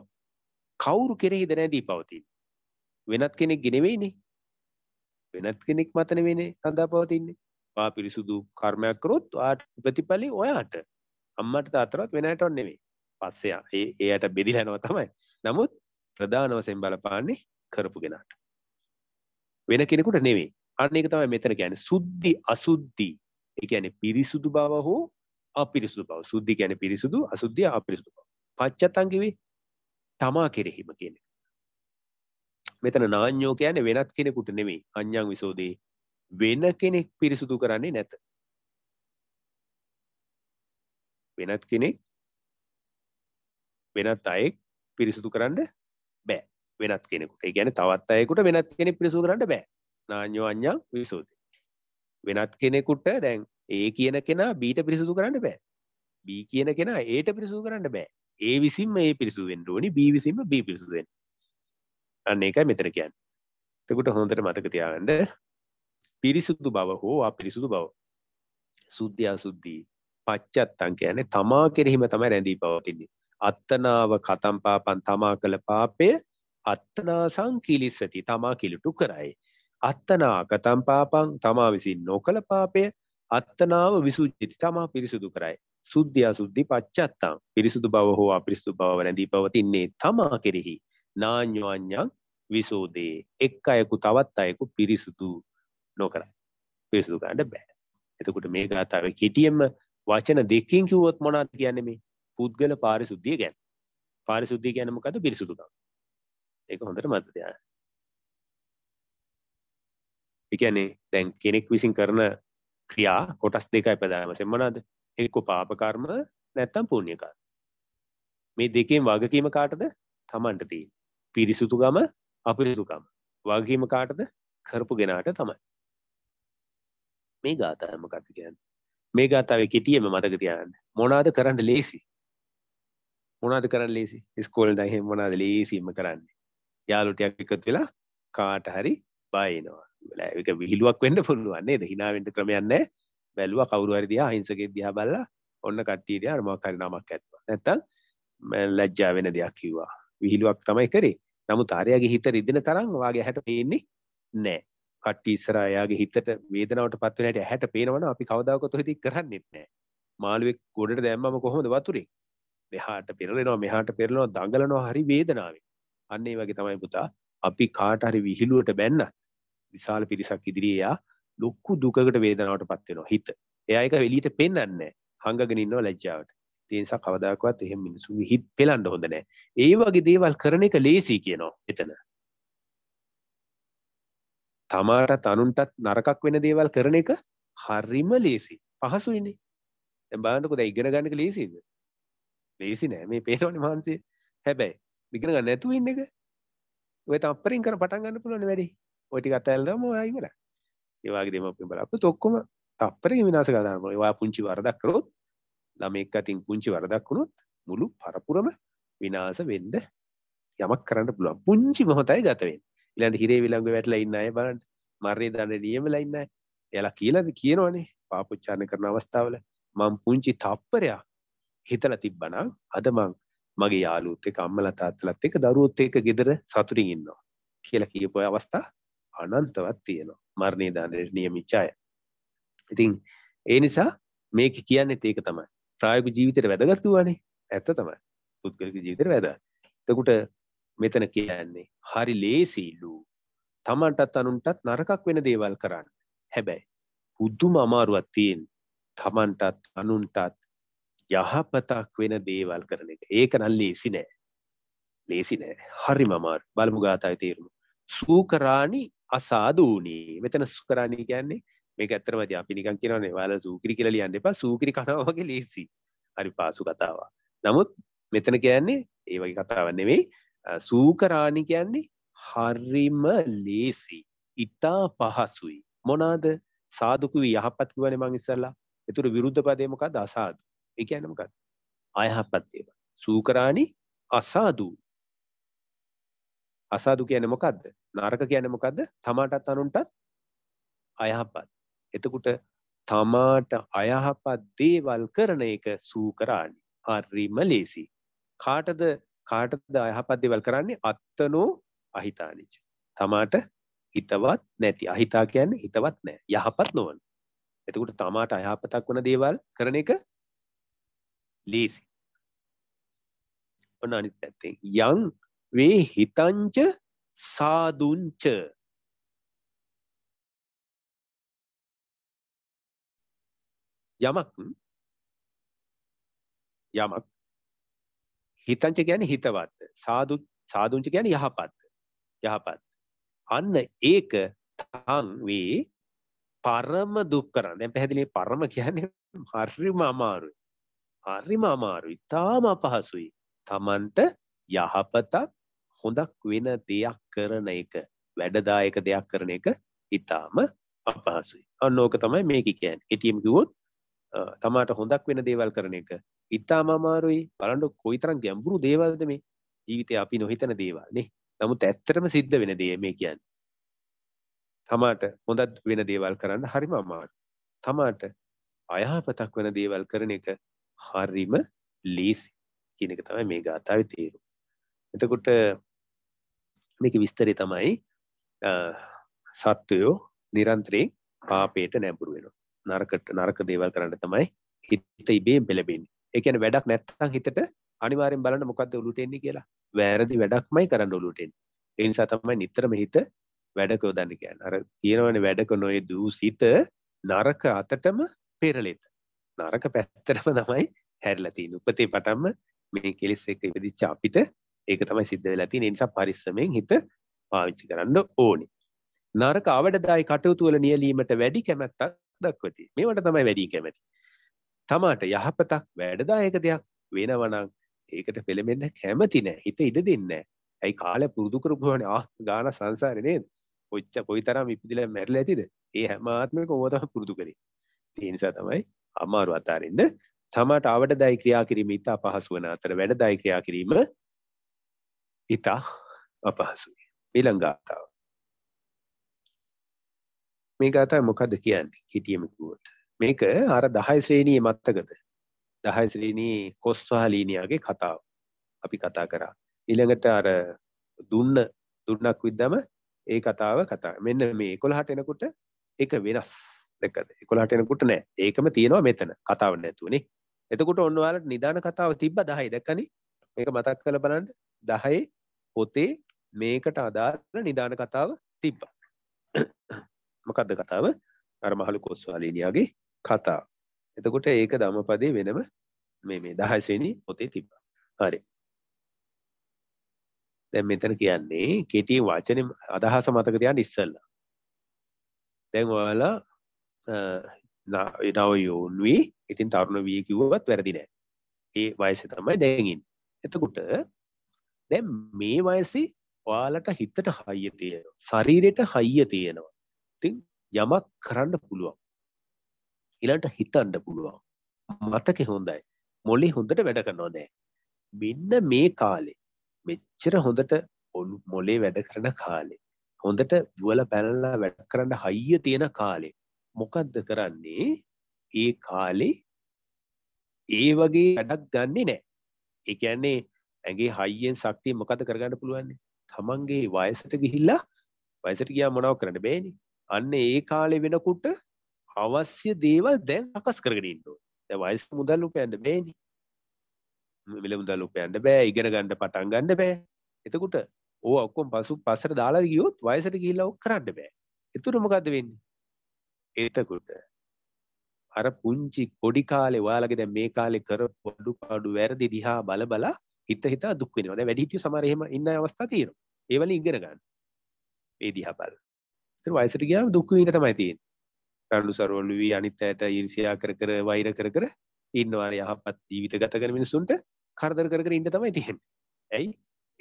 කවුරු කෙරෙහිද නැදී පවතින්. වෙනත් කෙනෙක් ගෙනෙවෙයිනේ වෙනත් කෙනෙක් මතන වෙනේ සඳහා පවතින්නේ වා පිරිසුදු කර්මයක් කරොත් ආට ප්‍රතිඵලි ඔයාට අම්මට තාතරත් වෙනට ඔන්නෙවෙේ පස්සේ ඒ එයට බෙදිලා යනවා තමයි. නමුත් ප්‍රධාන වශයෙන් බලපාන්නේ කරපු කෙනාට. වෙන කෙනෙකුට නෙවෙයි. අන්න ඒක තමයි මෙතන කියන්නේ සුද්ධි අසුද්ධි. ඒ කියන්නේ පිරිසුදු බව හෝ අපිරිසුදු බව. සුද්ධි කියන්නේ පිරිසුදු, අසුද්ධිය අපිරිසුදු බව. පච්චත්තං කිවි තමා කෙරෙහිම කියන එක. මෙතන නාඤ්ඤෝ කියන්නේ වෙනත් කෙනෙකුට නෙමෙයි. අඤ්ඤං විසෝදේ වෙන කෙනෙක් පිරිසුදු කරන්නේ නැත. වෙනත් කෙනෙක් වෙනත් අයෙක් පිරිසුදු කරන්න බෑ වෙනත් කෙනෙකුට ගැන තවත් අයෙකුට වෙනත් කෙනෙ පිරිසු කරන්න බෑ නාඥෝ අඥා විසෝධ වෙනත් කෙනෙකුට දැන් ඒ කියන කෙනා බීට පිරිසුදු කරන්න බෑ බී කියන කෙනා ඒට පිරිසුදු කරන්න බෑ ඒ විසින්ම ඒ පිරිසුදු වෙන්න ඕනි බී විසින්ම බී පිරිසුදු වෙන්න අන්න ඒකයි මෙතන කියන්නේ එතකොට හොඳට මතක තියාගන්න පිරිසුදු බව හෝ අපිරිසුදු බව සුද්ධි අසුද්ධි පච්චත්තං කියන්නේ තමා කෙරෙහිම තමයි රැඳී පවතින්නේ අත්තනාව කතම්පාපන් තමා කළ පාපය අත්තනා සංකිලිස්සති තමා කිලිටු කරයි. අත්තනා කතම්පාපං තමා විසින් නොකළ පාපය අත්තනාව විසුජ්ජිති තමා පිරිසුදු කරයි. සුද්ධිය සුද්ධි පච්චත්තං පිරිසුදු බව හෝ අපිරිසුදු බව රැඳී පවතින්නේ තමා කෙරෙහි නාඤ්ඤාඤ්ඤං විසෝදේ එක් අයෙකු තවත් අයෙකු පිරිසුදු නොකරයි. පිරිසුදු කරන්න බෑ. එතකොට මේ ගාථාවේ කෙටියෙන්ම වචන දෙකකින් කිව්වොත් මොනවද කියන්නේ මේ? පුද්ගල පාරිශුද්ධිය ගැන. පාරිශුද්ධිය කියන්නේ මොකද්ද? පිරිසුදුකම. ඒක හොඳට මතක තියාගන්න. ඒ කියන්නේ දැන් කෙනෙක් විසින් කරන ක්‍රියා කොටස් දෙකයි ප්‍රධාන වශයෙන් මොනවාද? එක්ක පාප කර්ම නැත්නම් පුණ්‍ය කර්ම. මේ දෙකෙන් වගකීම කාටද? Tamanට තියෙන. පිරිසුදුකම අපිරිසුදුකම. වගකීම කාටද? කරපු කෙනාට තමයි. මේ ගාථාව මොකක්ද කියන්නේ? මේ ගාථාවේ කෙටියෙම මතක තියාගන්න. මොනවාද කරන්න ලේසි? මොනාද කරන්න ලේසි ස්කෝල් දහෙම මොනාද ලේසිම කරන්නේ යාලුටයක් එකතු වෙලා කාට හරි බයිනවා එක විහිලුවක් වෙන්න පුළුවන් නේද හිනාවෙන්ට ක්‍රමයක් නැහැ බැලුවා කවුරු හරි දිහා අහිංසකෙක් දිහා බලලා ඔන්න කට්ටිය දිහා මොකක් හරි නමක් ඇත්තා නැත්තම් ලැජ්ජා වෙන දෙයක් කිව්වා විහිලුවක් තමයි කරේ නමුත් ආර්යාගේ හිත රිදෙන තරම් වාගේ හැට පේන්නේ නැහැ කට්ටි ඉස්සරහා එයාගේ හිතට වේදනාවට පත් වෙන හැට ඇහැට පේනවනම් අපි කවදාකවත් ඔහෙදි කරන්නේ නැහැ මාළුවෙක් ගොඩට දැම්මම කොහොමද වතුරේ මෙහාට පෙරලෙනවා මෙහාට පෙරලෙනවා දඟලනවා හරි වේදනාවෙන්. අන්න ඒ වගේ තමයි පුතා අපි කාට හරි විහිළුවට බැන්නත් විශාල පිරිසක් ඉදිරියේ යා ලොකු දුකකට වේදනාවටපත් වෙනවා හිත. එයා ඒක එළියට පෙන්වන්නේ නැහැ. හංගගෙන ඉන්නවා ලැජ්ජාවට. ඒ නිසා කවදාකවත් එහෙම මිනිස්සුගේ හිත පෙලන්න හොඳ නැහැ. ඒ වගේ දේවල් කරන එක ලේසි කියනවා එතන. තමාටත් අනුන්ටත් නරකක් වෙන දේවල් කරන එක හරිම ලේසි. පහසුයිනේ. දැන් බලන්නකෝ දැන් ඉගෙන ගන්න එක ලේසිද? ලේසි නෑ මේ පේනවනේ මහන්සිය. හැබැයි ඉගෙන ගන්න නැතුව ඉන්න එක ඔය තම්පරින් කර පටන් ගන්න පුළුවන් වැඩි. ඔය ටික අතහැරලා දාම ඔයා ඉවරයි. ඒ වගේ දෙමව්පියන් බලාපොරොත්තු ඔක්කොම තම්පරින් විනාශ කරලා දාන්න පුළුවන්. ඔයා පුංචි වරදක් කළොත් ළමෙක් අතින් පුංචි වරදක් වුණොත් මුළු පරපුරම විනාශ වෙන්න යමක් කරන්න පුළුවන්. පුංචි මොහොතයි ගත වෙන්නේ. ඊළඟ හිරේ විලංගු වැටලා ඉන්න අය බලන්න. මරණේ දඬ නියමලා ඉන්න අය. එයාලා කියලාද කියනවනේ පාපොච්චාරණ කරන අවස්ථාවල මම පුංචි තප්පරයක් හිතලා තිබ්බනම් අද මං මගේ යාළුවොත් එක්ක අම්මලා තාත්තලාත් එක්ක දරුවොත් එක්ක ගෙදර සතුටින් ඉන්නවා කියලා කියපු අවස්ථා අනන්තවත් තියෙනවා මරණේ දානට නියමිච්ච අය. ඉතින් ඒ නිසා මේක කියන්නේ ඒක තමයි. ප්‍රායෝගික ජීවිතේට වැදගත් වූවානේ. ඇත්ත තමයි. පුද්ගලික ජීවිතේට වැදගත්. එතකොට මෙතන කියන්නේ හරි ලේසිලු. Tamanටත් අනුන්ටත් නරකක් වෙන දේවල් කරන්න. හැබැයි පුදුම අමාරුවක් තියෙන. Tamanටත් අනුන්ටත් යහපතක් වෙන දේවල් කරන එක ඒක නම් ලේසි නෑ ලේසි නෑ හරිම අමාරු බලමු ගාථාවේ තේරුම සූකරාණි අසාදූනී මෙතන සූකරාණි කියන්නේ මේක ඇත්තටම ඉතින් අපි නිකන් කියනවානේ ඔයාලා සූකිරි කියලා ලියන්න එපා සූකිරි කනවා වගේ ලේසි හරි පාසු කතාවක් නමුත් මෙතන කියන්නේ ඒ වගේ කතාවක් නෙමෙයි සූකරාණි කියන්නේ හරිම ලේසි ඉතා පහසුයි මොනාද සාදුකුව යහපත් කිවනේ මං ඉස්සල්ලා ඒතර විරුද්ධ පදේ මොකද්ද අසාදු ඒ කියන්නේ මොකක්ද? ආයහපත් ඒවා. සූකරාණි අසාදු. අසාදු කියන්නේ මොකද්ද? නරක කියන්නේ මොකද්ද? තමාටත් අනුන්ටත් අයහපත්. එතකොට තමාට අයහපත් දේවල් කරන එක සූකරාණි. හරිම ලේසි. කාටද කාටද අයහපත් දේවල් කරන්නේ? අත්තනෝ අහිතානිච. තමාට හිතවත් නැති. අහිතා කියන්නේ හිතවත් නැහැ. යහපත් නොවන. එතකොට තමාට අයහපතක් වන දේවල් කරන එක ලේසි ඔන්න අනිත් පැත්තෙන් යං වේ හිතංච සාදුංච යමක් යමක් හිතංච කියන්නේ හිතවත් සාදු සාදුංච කියන්නේ යහපත් යහපත් අන්න ඒක තං වේ පරම දුක් කරන්න දැන් පැහැදිලි පරම කියන්නේ හරිම අමාරුයි හරිම අමාරුයි තාම අපහසුයි තමන්ට යහපතක් හොඳක් වෙන දෙයක් කරන එක වැඩදායක දෙයක් කරන එක ඉතාම අපහසුයි අන්න ඕක තමයි මේක කියන් එතියම් කිවොත් තමාට හොඳක් වෙන දේවල් කරන එක ඉතාම අමාරුයි බලන්ඩ කොයිතරම් ගැම්ඹුරු දේවල්ද මේ ජීවිතය අපි නොහිතන දේවල්නේ නමුත් ඇත්තටම සිද්ධ වෙන දේ මේ කියන් තමාට හොඳත් වෙන දේවල් කරන්න හරිම අමාරු තමාට අයහපතක් වෙන දේවල් කරන එක හරිම ලීසි කියන එක තමයි මේ ගාථාව තේරු එතකොට මේක විස්තරය තමයි සත්වයෝ නිරන්තරයෙන් පාපයට නැඹුරු වෙනවා නරකට නරක දේවල් කරන්න තමයි හිත ඉබේ බෙලබෙන්නේ ඒ කියන්නේ වැඩක් නැත්නම් හිතට අනිවාර්යෙන් බලන්න මොකද්ද ඔලුවට එන්නේ කියලා වැරදි වැඩක්මයි කරන්න ඔලුවට එන්නේ ඒ නිසා තමයි නිතරම හිත වැඩක යොදන්න කියන්නේ අර කියනවනේ වැඩක නොයේ දූසිත නරක අතටම පෙරලෙත නරක පැත්තටම තමයි හැරලා තියෙන්නේ. උපතේ පටන්ම මේ කෙලෙස් එක්ක ඉපදිච්ච අපිට ඒක තමයි සිද්ධ වෙලා තියෙන්නේ. ඒ නිසා පරිස්සමෙන් හිත පාවිච්චි කරන්න ඕනේ. නරක අවඩදායි කටයුතු වල නියැලීමට වැඩි කැමැත්තක් දක්වති. මේවට තමයි වැඩි කැමැති. තමාට යහපතක් වැඩදායක දෙයක් වෙනවා නම් ඒකට පෙළඹෙන්න කැමති නැහැ. හිත ඉඩ දෙන්නේ නැහැ. ඇයි කාලය පුරුදු කරපුවානේ ආ ගාන සංසාරේ නේද? කොච්ච කොයිතරම් ඉපදිලා මැරිලා ඇතිද? ඒ හැම ආත්මයකම ඕවා තමයි පුරුදු කරේ. ඒ නිසා තමයි අමාරු අතාරන්න තමාට අවට දයි ක්‍රියා කිරීම ඉතා පහසු වන අතර වැඩ දයි ක්‍රියා කිරීම ඉතා අපහසුයි ඊළංගාතාව මේ ගාතා මොකද කියන්නේ හිටියමකුවට මේක අර දහයි ශ්‍රේණී මත්තකද දහයි ශ්‍රීණී කොස්වහලීනයාගේ කතාව අපි කතා කරා ඉළඟට අර දුන්න දුන්නක් විද්දම ඒ කතාව කතා මෙන්න මේ කොළහට එනකුට එක වෙනස් දැක්කද 11ට එනකොට නෑ. ඒකම තියෙනවා මෙතන. කතාව නැතුවනේ. එතකොට ඔන්න ඔයාලට නිදාන කතාව තිබ්බ 10යි දැක්කනේ. මේක මතක් කරලා බලන්න 10 පොතේ මේකට අදාළ නිදාන කතාව තිබ්බා. (coughs) මොකක්ද කතාව? අර මහලු කොස්වාලීනියාගේ කතාව. එතකොට ඒක ධම්මපදයේ වෙනම මේ මේ 10 ශ්‍රේණි පොතේ තිබ්බා. හරි. දැන් මෙතන කියන්නේ කෙටි වචනේ අදහස මතක තියාගන්න ඉස්සෙල්ලා. දැන් ඔයාලා නව යෝන් වී ඉතින් තරුණ වී කිව්වත් වැරදි නෑ ඒ වයස තමයි දැඟින් එතකොට දැන් මේ වයසි ඔයාලට හිතට හයිය තියෙන ශරීරයට හයිය තියෙනවා ඉතින් යමක් කරන්න පුළුවන් ඊළඟට හිතන්න පුළුවන් මතකෙ හොඳයි මොලේ හොඳට වැඩ කරනවා දැන් මෙන්න මේ කාලේ මෙච්චර හොඳට මොලේ වැඩ කරන කාලේ හොඳට දුවල පැනලා වැඩ කරන්න හයිය තියෙන කාලේ මොකද්ද කරන්නේ ඒ කාලේ ඒ වගේ වැඩක් ගන්නෙ නැහැ. ඒ කියන්නේ ඇගේ හයියෙන් ශක්තිය මොකද කරගන්න පුළුවන්? තමන්ගේ වයසට ගිහිල්ලා වයසට ගියා මොනව කරන්න බෑනේ. අන්න ඒ කාලේ වෙනකොට අවශ්‍ය දේවල් දැන් සකස් කරගෙන ඉන්න ඕනේ. දැන් වයස මුදල් උපයන්න බෑනේ. මිල මුදල් උපයන්න බෑ, ඉගෙන ගන්න පටන් ගන්න බෑ. එතකොට ඕවා ඔක්කොම පසු පස්සට දාලා ගියොත් වයසට ගිහිල්ලා ඔක් කරන්න බෑ. ඒතර මොකද්ද වෙන්නේ? එතකොට අර පුංචි පොඩි කාලේ ඔයාලගේ දැන් මේ කාලේ කරපු අඩු පාඩු වැරදි දිහා බල බලා හිත හිතා දුක් වෙනවා. දැන් වැඩිහිටියෝ සමහර එහෙම ඉන්න අවස්ථා තියෙනවා. ඒ වලින් ඉගෙන ගන්න. මේ දිහා බල. ඒතර වයසට ගියාම දුක් විඳ තමයි තියෙන්නේ. රණ්ඩු සරවලු වී අනිත් අයට ඊර්ෂ්‍යා කර කර වෛර කර කර ඉන්නවා යහපත් ජීවිත ගත කරන මිනිසුන්ට කරදර කර කර ඉන්න තමයි තියෙන්නේ. ඇයි?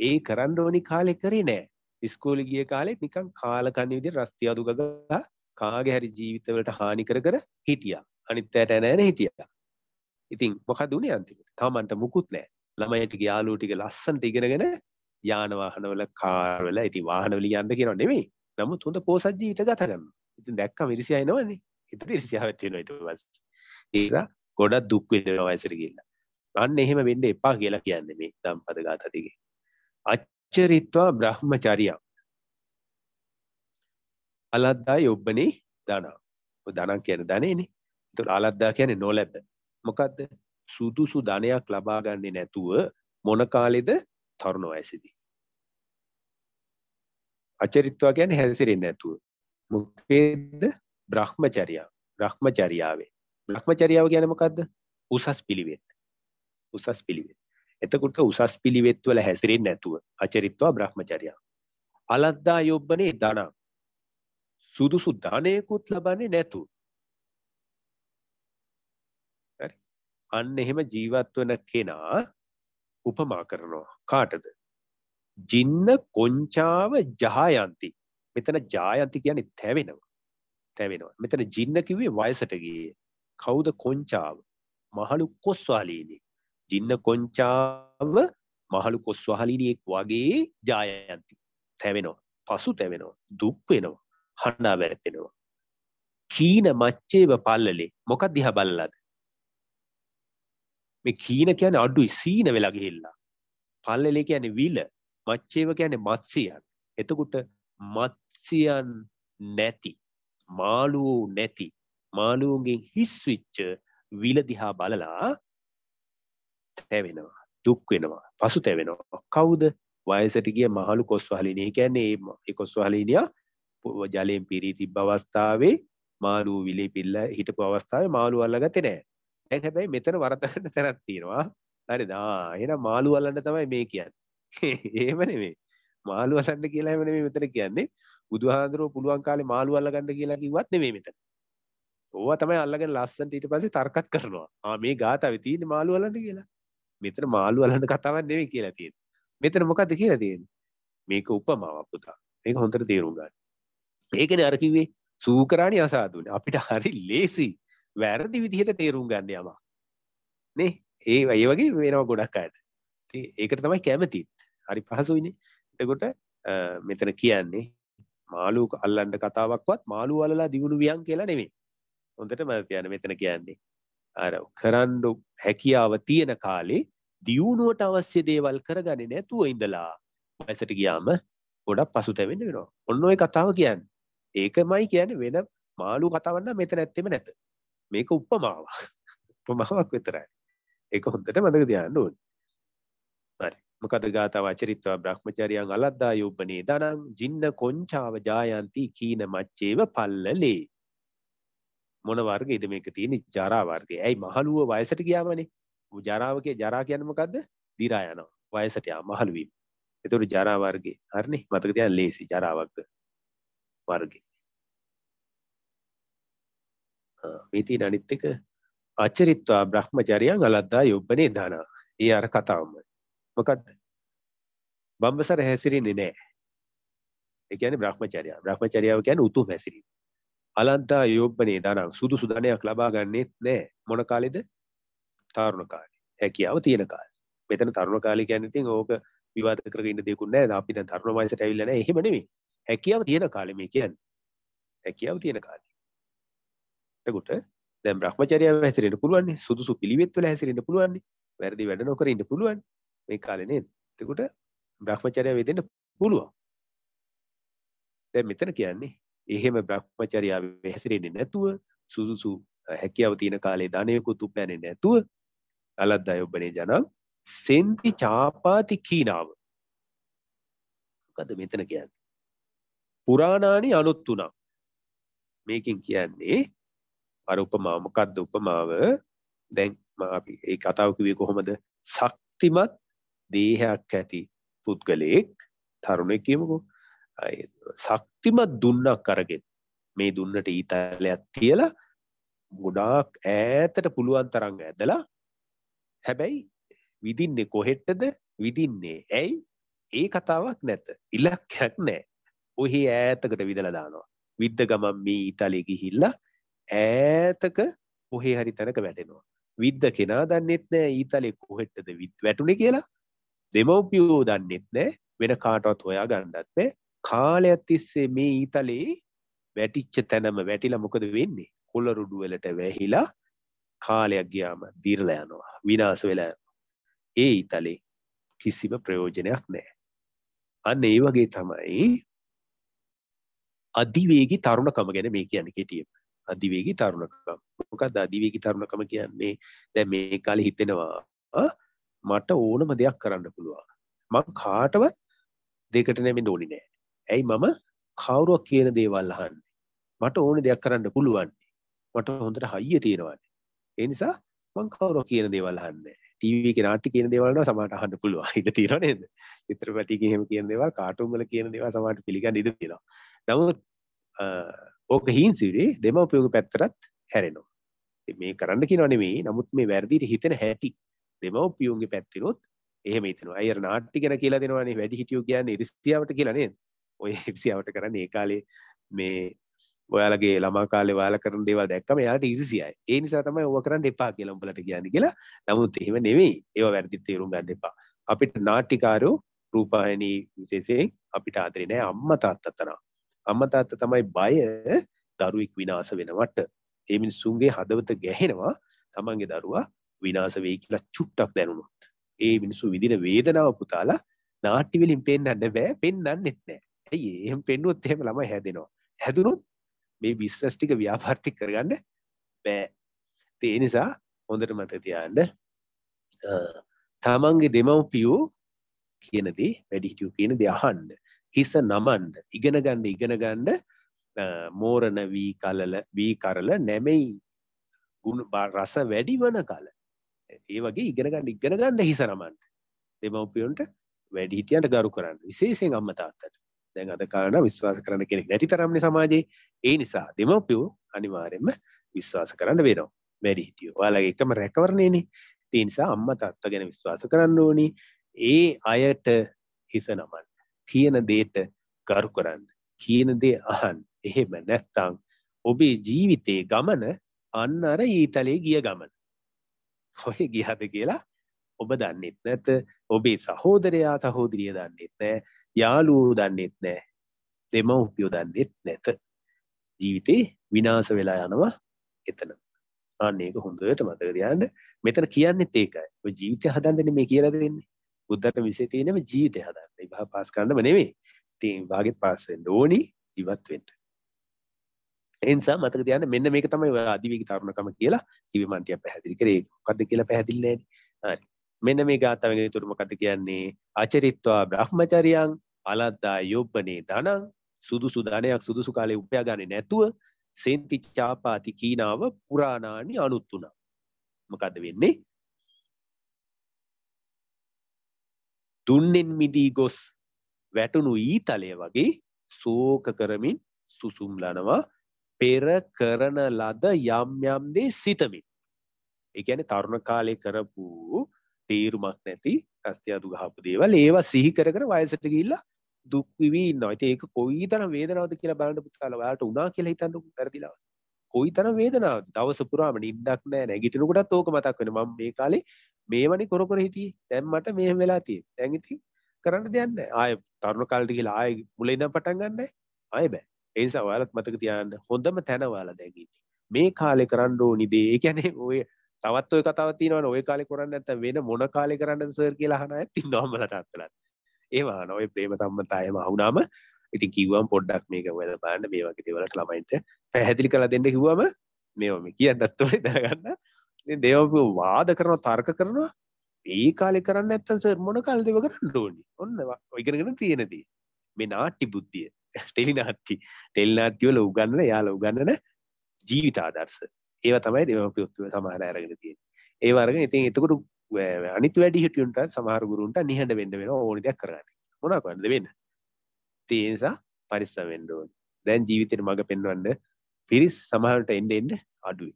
ඒ කරන්න ඕනි කාලේ කරේ නෑ. ඉස්කෝලේ ගිය කාලෙත් නිකන් කාලකන්ණි විදිහට රස්තියාදු ගගා කාගේ හරි ජීවිතවලට හානි කර කර හිටියා. අනිත් ඇයට නෑන හිටියා. ඉතින් මොකද උනේ අන්තිමට? තමන්ට මුකුත් නෑ. ළමයි ටික යාළුවෝ ටික ලස්සනට ඉගෙනගෙන යාන වාහනවල කාර්වල ඉතින් වාහනවල යන්න කියනව නෙමෙයි. නමුත් හොඳ පෝසත් ජීවිත ගත කරනවා. ඉතින් දැක්කම ඉරිසියා එනවනේ. හිතට ඉරිසියාවක් තියෙනවා ඊට පස්සේ. ඒ නිසා ගොඩක් දුක් වෙනවා වයසට ගිහිල්ලා. අන්න එහෙම වෙන්න එපා කියලා කියන්නේ මේ ධම්පද ගාථා දෙකේ. අච්චරිත්වා බ්‍රහ්මචර්යම් අලද්දා යොබ්බනේ දනා දනන් කියන ධනයනේ එතකොට අලද්දා කියන්නේ නොලැබ මොකද්ද සුදුසු ධනයක් ලබා ගන්නේ නැතුව මොන කාලෙද තරුණ වයසේදී අචරිත්වා කියන්නේ හැසිරෙන්නේ නැතුව මොකේද බ්‍රහ්මචර්යාව බ්‍රහ්මචර්යාවේ බ්‍රහ්මචර්යාව කියන්නේ මොකද්ද උසස් පිළිවෙත් උසස් පිළිවෙත් එතකොට උසස් පිළිවෙත් වල හැසිරෙන්නේ නැතුව අචරිත්වා බ්‍රහ්මචර්යාව අලද්දා යොබ්බනේ ධන සුදුසු ධනයකුත් ලබන්නේ නැතු. හරි. අන්න එහෙම ජීවත් වෙන කෙනා උපමා කරනවා කාටද? ජින්න කොංචාව ජහයන්ති. මෙතන ජායන්ති කියන්නේ තැවෙනවා. තැවෙනවා. මෙතන ජින්න කිව්වේ වයසට ගියේ. කවුද කොංචාව? මහලු කොස්වාලීනි. ජින්න කොංචාව මහලු කොස්වාලීනි එක් වගේ ජායන්ති. තැවෙනවා. පසු තැවෙනවා. දුක් වෙනවා. හනා වැරතෙනවා කීන මච්චේව පල්ලලේ මොකක් දිහා බල්ලද මේ කීන කියන්නේ අඩුයි සීන වෙලා ගිහිල්ලා පල්ලලේ කියන්නේ විල මච්චේව කියන්නේ මත්සියන් එතකොට මත්සියන් නැති මාළුවෝ නැති මාළුවන්ගෙන් හිස්විච්ච විල දිහා බලලා තැවෙනවා දුක් වෙනවා පසුතැවෙනවා කවුද වයසට ගිය මහලු කොස්වහලිනී කියන්නේ ඒ කොස්වහලිනියා ජලයෙන් පිරී තිබ්බ අවස්ථාවේ මාළුව විලේ පිල්ල හිටපු අවස්ථාවේ මාළුව අල්ලගත්තේ නැහැ. දැන් හැබැයි මෙතන වරදකට තැනක් තියෙනවා. හරිද? ආ එහෙනම් මාළුව අල්ලන්න තමයි මේ කියන්නේ. (laughs) එහෙම නෙමෙයි. මාළුව අල්ලන්න කියලා එහෙම නෙමෙයි මෙතන කියන්නේ. බුදුහාඳුරෝ පුළුවන් කාලේ මාළුව අල්ලගන්න කියලා කිව්වත් නෙමෙයි මෙතන. ඕවා තමයි අල්ලගෙන ලස්සන්ට ඊට පස්සේ තර්කත් කරනවා. ආ මේ ගාතාවේ තියෙන්නේ මාළුව අල්ලන්න කියලා. මෙතන මාළුව අල්ලන්න කතාවක් නෙමෙයි කියලා තියෙන්නේ. මෙතන මොකද්ද කියලා තියෙන්නේ? මේක උපමාවක් පුතා. මේක හොඳට තේරුම් ගන්න. ඒකන අරකිවේ සූකරාණි අසාදුවන අපිට හරි ලේසි වැරදි විදිහට තේරුම් ගන්න යම නේ ඒ ඒ වගේ වෙනව ගොඩක් අයට ඒකට තමයි කැමතිත් හරි පහසුයිනේ එතකොට මෙතන කියන්නේ මාළු අල්ලන්න කතාවක්වත් මාළු වලලා දිනුනු වියන් කියලා නෙමෙයි හොඳට මම කියන්නේ මෙතන කියන්නේ අර කරන්න හැකියාව තියෙන කාලේ දියුණුවට අවශ්‍ය දේවල් කරගන්නේ නැතුව ඉඳලා වයසට ගියාම ගොඩක් පසුතැවෙන්න වෙනවා. ඔන්න ඔය කතාව කියන්නේ. ඒකමයි කියන්නේ වෙන මාළු කතාවක් නම් මෙතන ඇත්තෙම නැත. මේක උපමාවක්. උපමාවක් විතරයි. ඒක හොඳට මතක තියාගන්න ඕනේ. හරි. මොකද ගාතව චරිත්ව බ්‍රහ්මචාරියන් අලද්දා යොබ්බනේ දනං ජින්න කොංචාව ජායන්ති කීන මච්චේව පල්ලලේ මොන වර්ගයේද මේක තියෙන්නේ ජරා වර්ගය. ඇයි මහලුව වයසට ගියාමනේ. ජරාව කිය ජරා කියන්නේ මොකද්ද? දිරා යනවා. වයසට යා මහලු වීම. ඒතකොට ජරා වර්ගේ. හරිනේ. මතක තියාගන්න ලේසි ජරා වර්ග. වර්ගේ. මේ තියෙන අනිත් එක අචරිත්වා බ්‍රහ්මචරියන් අලද්දා යොබ්බනේ දාන. ඒ අර කතාවම. මොකද්ද? බම්බසර හැසිරෙන්නේ නැහැ. ඒ කියන්නේ බ්‍රහ්මචර්යාව. බ්‍රහ්මචර්යාව කියන්නේ උතුම් හැසිරීම. අලන්තා යොබ්බනේ දාන සුදුසු ධනයක් ලබා ගන්නෙත් නැහැ. මොන කාලෙද? තරුණ කාලේ. හැකියාව තියෙන කාලේ. මෙතන තරුණ කාලේ කියන්නේ ඉතින් ඕක විවාද කරගෙන ඉන්න දෙයක් නෑ. අපි දැන් තරුණ වයසට ඇවිල්ලා නෑ. එහෙම නෙමෙයි. හැකියාව තියෙන කාලේ මේ කියන්නේ. හැකියාව තියෙන කාලේ. එතකොට දැන් බ්‍රහ්මචර්යාව හැසිරෙන්න පුළුවන් නේ සුදුසු පිළිවෙත් වල හැසිරෙන්න පුළුවන් නේ වැරදි වැඩ නොකර ඉන්න පුළුවන් මේ කාලේ නේද එතකොට බ්‍රහ්මචර්යාව වේදෙන්න පුළුවන් දැන් මෙතන කියන්නේ එහෙම බ්‍රහ්මචර්යාව හැසිරෙන්නේ නැතුව සුදුසු හැකියාව තියෙන කාලේ ධනයකුත් උපයන්නේ නැතුව අලද්දාය ඔබනේ ජනං සෙන්ති චාපාති කීනාව මොකද මෙතන කියන්නේ පුරාණානි අනුත්තුණා මේකෙන් කියන්නේ අර උපමා මොකක්ද උපමාව දැන් අපි ඒ කතාව කිව්වේ කොහොමද ශක්තිමත් දේහයක් ඇති පුද්ගලයෙක් තරුණයෙක් කියමුකෝ ශක්තිමත් දුන්නක් අරගෙන මේ දුන්නට ඊතලයක් තියලා ගොඩාක් ඈතට පුළුවන් තරම් ඇදලා හැබැයි විදින්නේ කොහෙටද විදින්නේ ඇයි ඒ කතාවක් නැත ඉලක්කයක් නැහැ ඔහි ඈතකට විදලා දානවා විද්ද ගමන් මේ ඊතලයේ ගිහිල්ලා ඈතක කොහේ හරි තැනක වැටෙනවා විද්ධ කෙනා දන්නෙත් නෑ ඊතලෙ කොහෙටද වැටුනේ කියලා දෙමව්පියෝ දන්නෙත් නෑ වෙන කාටවත් හොයා ගන්නත් බෑ කාලයක් තිස්සේ මේ ඊතලේ වැටිච්ච තැනම වැටිලා මොකද වෙන්නේ කොළරුඩු වලට වැහිලා කාලයක් ගියාම දිර්ලා යනවා විනාශ වෙලා ඒ ඊතලේ කිසිම ප්‍රයෝජනයක් නෑ අන්න ඒ වගේ තමයි අධිවේගී තරුණකම ගැන මේ කියන්නේ කෙටියෙන් අධිවේගී තරුණකම මොකක්ද අධිවේගී තරුණකම කියන්නේ දැන් මේ කාලේ හිතෙනවා මට ඕනම දෙයක් කරන්න පුළුවන් මං කාටවත් දෙකට නැමෙන්න ඕනේ නෑ ඇයි මම කවුරුවක් කියන දේවල් අහන්නේ මට ඕන දෙයක් කරන්න පුළුවන් මට හොඳට හයිය තියෙනවානේ ඒ නිසා මං කවුරුවක් කියන දේවල් අහන්නේ ටීවී එකේ නාට්‍ය කියන දේවල් නම් සමහරට අහන්න පුළුවන් ඉඩ තියෙනවා නේද චිත්‍රපටි කියන දේවල් කාටුන් වල කියන දේවල් සමහරට පිළිගන්න ඉඩ තියෙනවා නමුත් ඕක හිංසිරේ දෙමවපියෝග පැත්තරත් හැරෙනවා. මේ කරන්න කියනවා නෙමෙයි. නමුත් මේ වැරදිට හිතෙන හැටි දෙමව්පියෝගේ පැත්තනොත් එහෙම හිතනවා. අය නාට්‍ය ගැන කියලා දෙනවානේ වැඩි හිටියෝ කියන්නේ ඉරිසියාවට කියලා නේද? ඔය ඉරිසියාවට කරන්නේ ඒ කාලේ මේ ඔයාලගේ ළමා කාලේ ඔයාලා කරන දේවල් දැක්කම එයාට ඉරිසියයි. ඒ නිසා තමයි ඕවා කරන්න එපා කියලා උඹලට කියන්නේ කියලා. නමුත් එහෙම නෙමෙයි. ඒවා වැරදි තේරුම් ගන්න එපා. අපිට නාට්‍යකාරෝ රූපాయని විශේෂයෙන් අපිට ආදරේ නෑ අම්මා තාත්තා තරම්. අම්මා තාත්තා තමයි බය දරුවෙක් විනාශ වෙනවට. ඒ මිනිස්සුන්ගේ හදවත ගැහෙනවා තමන්ගේ දරුවා විනාශ වෙයි කියලා චුට්ටක් දැනුණොත්. ඒ මිනිස්සු විඳින වේදනාව පුතාලා නාට්‍ය වලින් පෙන්වන්න බෑ, පෙන්වන්නෙත් නෑ. ඇයි එහෙම පෙන්නුවොත් එහෙම ළමයි හැදෙනවා. හැදුනොත් මේ බිස්නස් ටික ව්‍යාපාරික කරගන්න බෑ. ඒ නිසා හොඳට මතක තියාගන්න තමන්ගේ දෙමව්පියෝ කියන දේ වැඩිහිටියෝ කියන දේ අහන්න. හිස නමන්ඩ ඉගෙන ගණ්ඩ ඉගෙන ගණ්ඩ මෝරණ වී කලල වී කරල නැමෙයි ගුණ රස වැඩි වන කල ඒ වගේ ඉගෙනගන්න ඉගෙන ගන්න හිස නමන්ට දෙමවපියන්ට වැඩිහිටියන්ට ගරු කරන්න විශේෂයෙන් අම්ම තාත්තට දැන් අද කාලන විශ්වාස කරන කෙනෙක් නැති තරම්ණ සමාජයේ ඒ නිසා දෙමවපියෝ අනිවාරෙන්ම විශ්වාස කරන්න වෙනවා වැඩිහිටිය ඔයාලගේ එකම රැකවරණයනේ තිනිසා අම්ම තත්ව ගැන විශ්වාස කරන්න ඕනි ඒ අයට හිස නමන්න කියන දේට ගරු කරන්න කියන දේ අහන් එහෙම නැත්තං ඔබේ ජීවිතයේ ගමන අන්න අර ඊතලේ ගිය ගමන ඔය ගිහද කියලා ඔබ දන්නෙත් නැත ඔබේ සහෝදරයා සහෝදරිය දන්නෙත් නෑ යාළුවෝ දන්නෙත් නෑ දෙමව්පියෝ දන්නෙත් නැත ජීවිතේ විනාශ වෙලා යනවා එතනම අන්න ඒක හොඳට මතක තියාගන්න. මෙතන කියන්නේත් ඒකයි. ඔය ජීවිතය හදන්න මේ කියලා දෙන්නේ. බුද්ධට විසේ තියෙනම ජීවිතය හදන්න විභාග පාස් කරන්නම නෙමෙයි. ඉතින් විභාගෙත් පාස් වෙන්න ඕනි ජීවත් වෙන්න. ඒ නිසා මතක තියාගන්න මෙන්න මේක තමයි ඔය අධිවේගී තරුණකම කියලා කිවි මන්ටිය පැහැදිලි කරේ. මොකද්ද කියලා පැහැදිලි නැහැ. මෙන්න මේ ගාථාවෙන් උතුරු මොකද්ද කියන්නේ? අචරිත්වා බ්‍රහ්මචරියං අලද්දා යොබ්බනේ ධනං සුදුසු ධනයක් සුදුසු කාලේ උපයා ගන්නේ නැතුව සෙන්තිච්චාපාති කීනාව පුරාණානි අනුත්තුනා. මොකද වෙන්නේ දුන්නෙන් මිදී ගොස් වැටුණු ඊතලය වගේ සෝක කරමින් සුසුම්ලනවා පෙර කරන ලද යම් යම් දේ සිතමින්. ඒ කියන්නේ තරුණ කාලේ කරපු තීරුමක් නැති කස්තියාදු ගහපු දේවල් ඒවා සිහි කර කර වයසට ගිහිල්ලා දුක් විවි ඉන්නවා. ඉතින් ඒක කොයිතරම් වේදනාවක්ද කියලා බලන්න පුතාලා ඔයාලට උනා කියලා හිතන්න පෙරදිලාවත්. කොයි තර වේදනාව දවසපුරාම නින්දක් නෑ නැගිටිනකොටත් ඕක මතක් වෙන මම මේ කාලේ මේවනි කොර කොර හිටියේ දැන් මට මෙහෙම වෙලා තියෙන්නේ දැන් ඉතින් කරන්න දෙයක් නෑ ආය තරුණ කාලෙට ගිහලා ආය මුල ඉඳන් පටන් ගන්න ආය බෑ ඒ නිසා ඔයාලත් මතක තියාගන්න හොඳම තැන ඔයාලා දැන් ඉන්නේ මේ කාලේ කරන්න ඕනි දේ ඒ කියන්නේ ඔය තවත් ඔය කතාව තියෙනවනේ ඔය කාලේ කරන්නේ නැත්නම් වෙන මොන කාලේ කරන්නද සර් කියලා අහන අයත් ඉන්නවම ලතාත්තලත් ඒවා අහන ඔය ප්‍රේම සම්බන්ධතාවයම අහුනම ඉති කිව්වම් පොඩ්ඩක් මේක වැල බාන්න මේ වගේ දෙවලට ළමයින්ට පැහැදිලි කලා දෙන්න කිව්වම මේම කියන්නත්වයි දැනගන්න දෙවපු වාද කරන තර්ක කරනවා ඒ කාලෙ කරන්න ඇත්තන් සර් මොන කාල දෙව කරන්න ඕනි ඔන්න ඉගෙනගෙන තියෙනදී මේ නාට්ටි බුද්ධිය ටෙලි නාට්ටි ටෙල් නාට්ටිවල උගන්නන යාල උගන්නන ජීවිත ආදර්ශ ඒව තමයි දෙමපියොත්තුව සමහර ඇරගෙන තියෙන ඒ වර්ගෙන ඉතින් එතකොට අනිත් වැඩි හිටියුන්ට සමහර ගුරුන්ට නිහඬ වෙන්න වෙන ඕනි දෙයක් කරගන්න මොනවා කරන්නද වෙන්න ඒ නිසා පරිස්සම් වෙන්න ඕනේ. දැන් ජීවිතේට මඟ පෙන්වන්න පිරිස් සමහරට එන්න එන්න අඩුයි.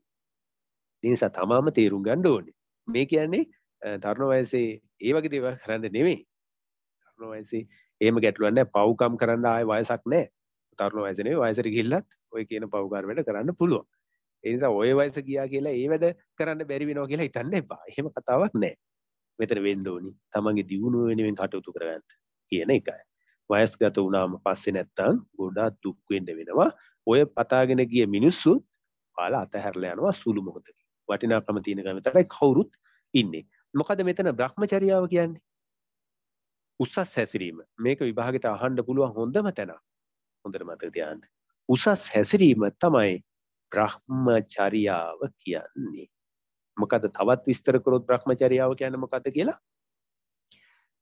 ඒ නිසා තමාම තේරුම් ගන්න ඕනේ. මේ කියන්නේ තරුණ වයසේ ඒ වගේ දේවල් කරන්න නෙමෙයි. තරුණ වයසේ එහෙම ගැටලුවක් නැහැ. පව්කම් කරන්න ආයෙ වයසක් නැහැ. තරුණ වයසේ නෙමෙයි වයසට ගිහිල්ලත් ඔය කියන පව්කාර වැඩ කරන්න පුළුවන්. ඒ නිසා ඔය වයස ගියා කියලා ඒ වැඩ කරන්න බැරි වෙනවා කියලා හිතන්න එපා. එහෙම කතාවක් නැහැ. මෙතන වෙන්න ඕනි. තමන්ගේ දියුණුව වෙනුවෙන් කටයුතු කරගන්න කියන එකයි. වයස්ගත වුණාම පස්සේ නැත්තම් ගොඩාක් දුක් වෙන්න වෙනවා. ඔය පතාගෙන ගිය මිනිස්සුත් ඔයාලා අතහැරලා යනවා සුළු මොහොතකින්. වටිනාකම තියෙන ගම විතරයි කවුරුත් ඉන්නේ. මොකද මෙතන බ්‍රහ්මචර්යාව කියන්නේ? උසස් හැසිරීම. මේක විභාගෙට අහන්න පුළුවන් හොඳම තැන. හොඳට මතක තියාගන්න. උසස් හැසිරීම තමයි බ්‍රහ්මචර්යාව කියන්නේ. මොකද තවත් විස්තර කරොත් බ්‍රහ්මචර්යාව කියන්නේ මොකද්ද කියලා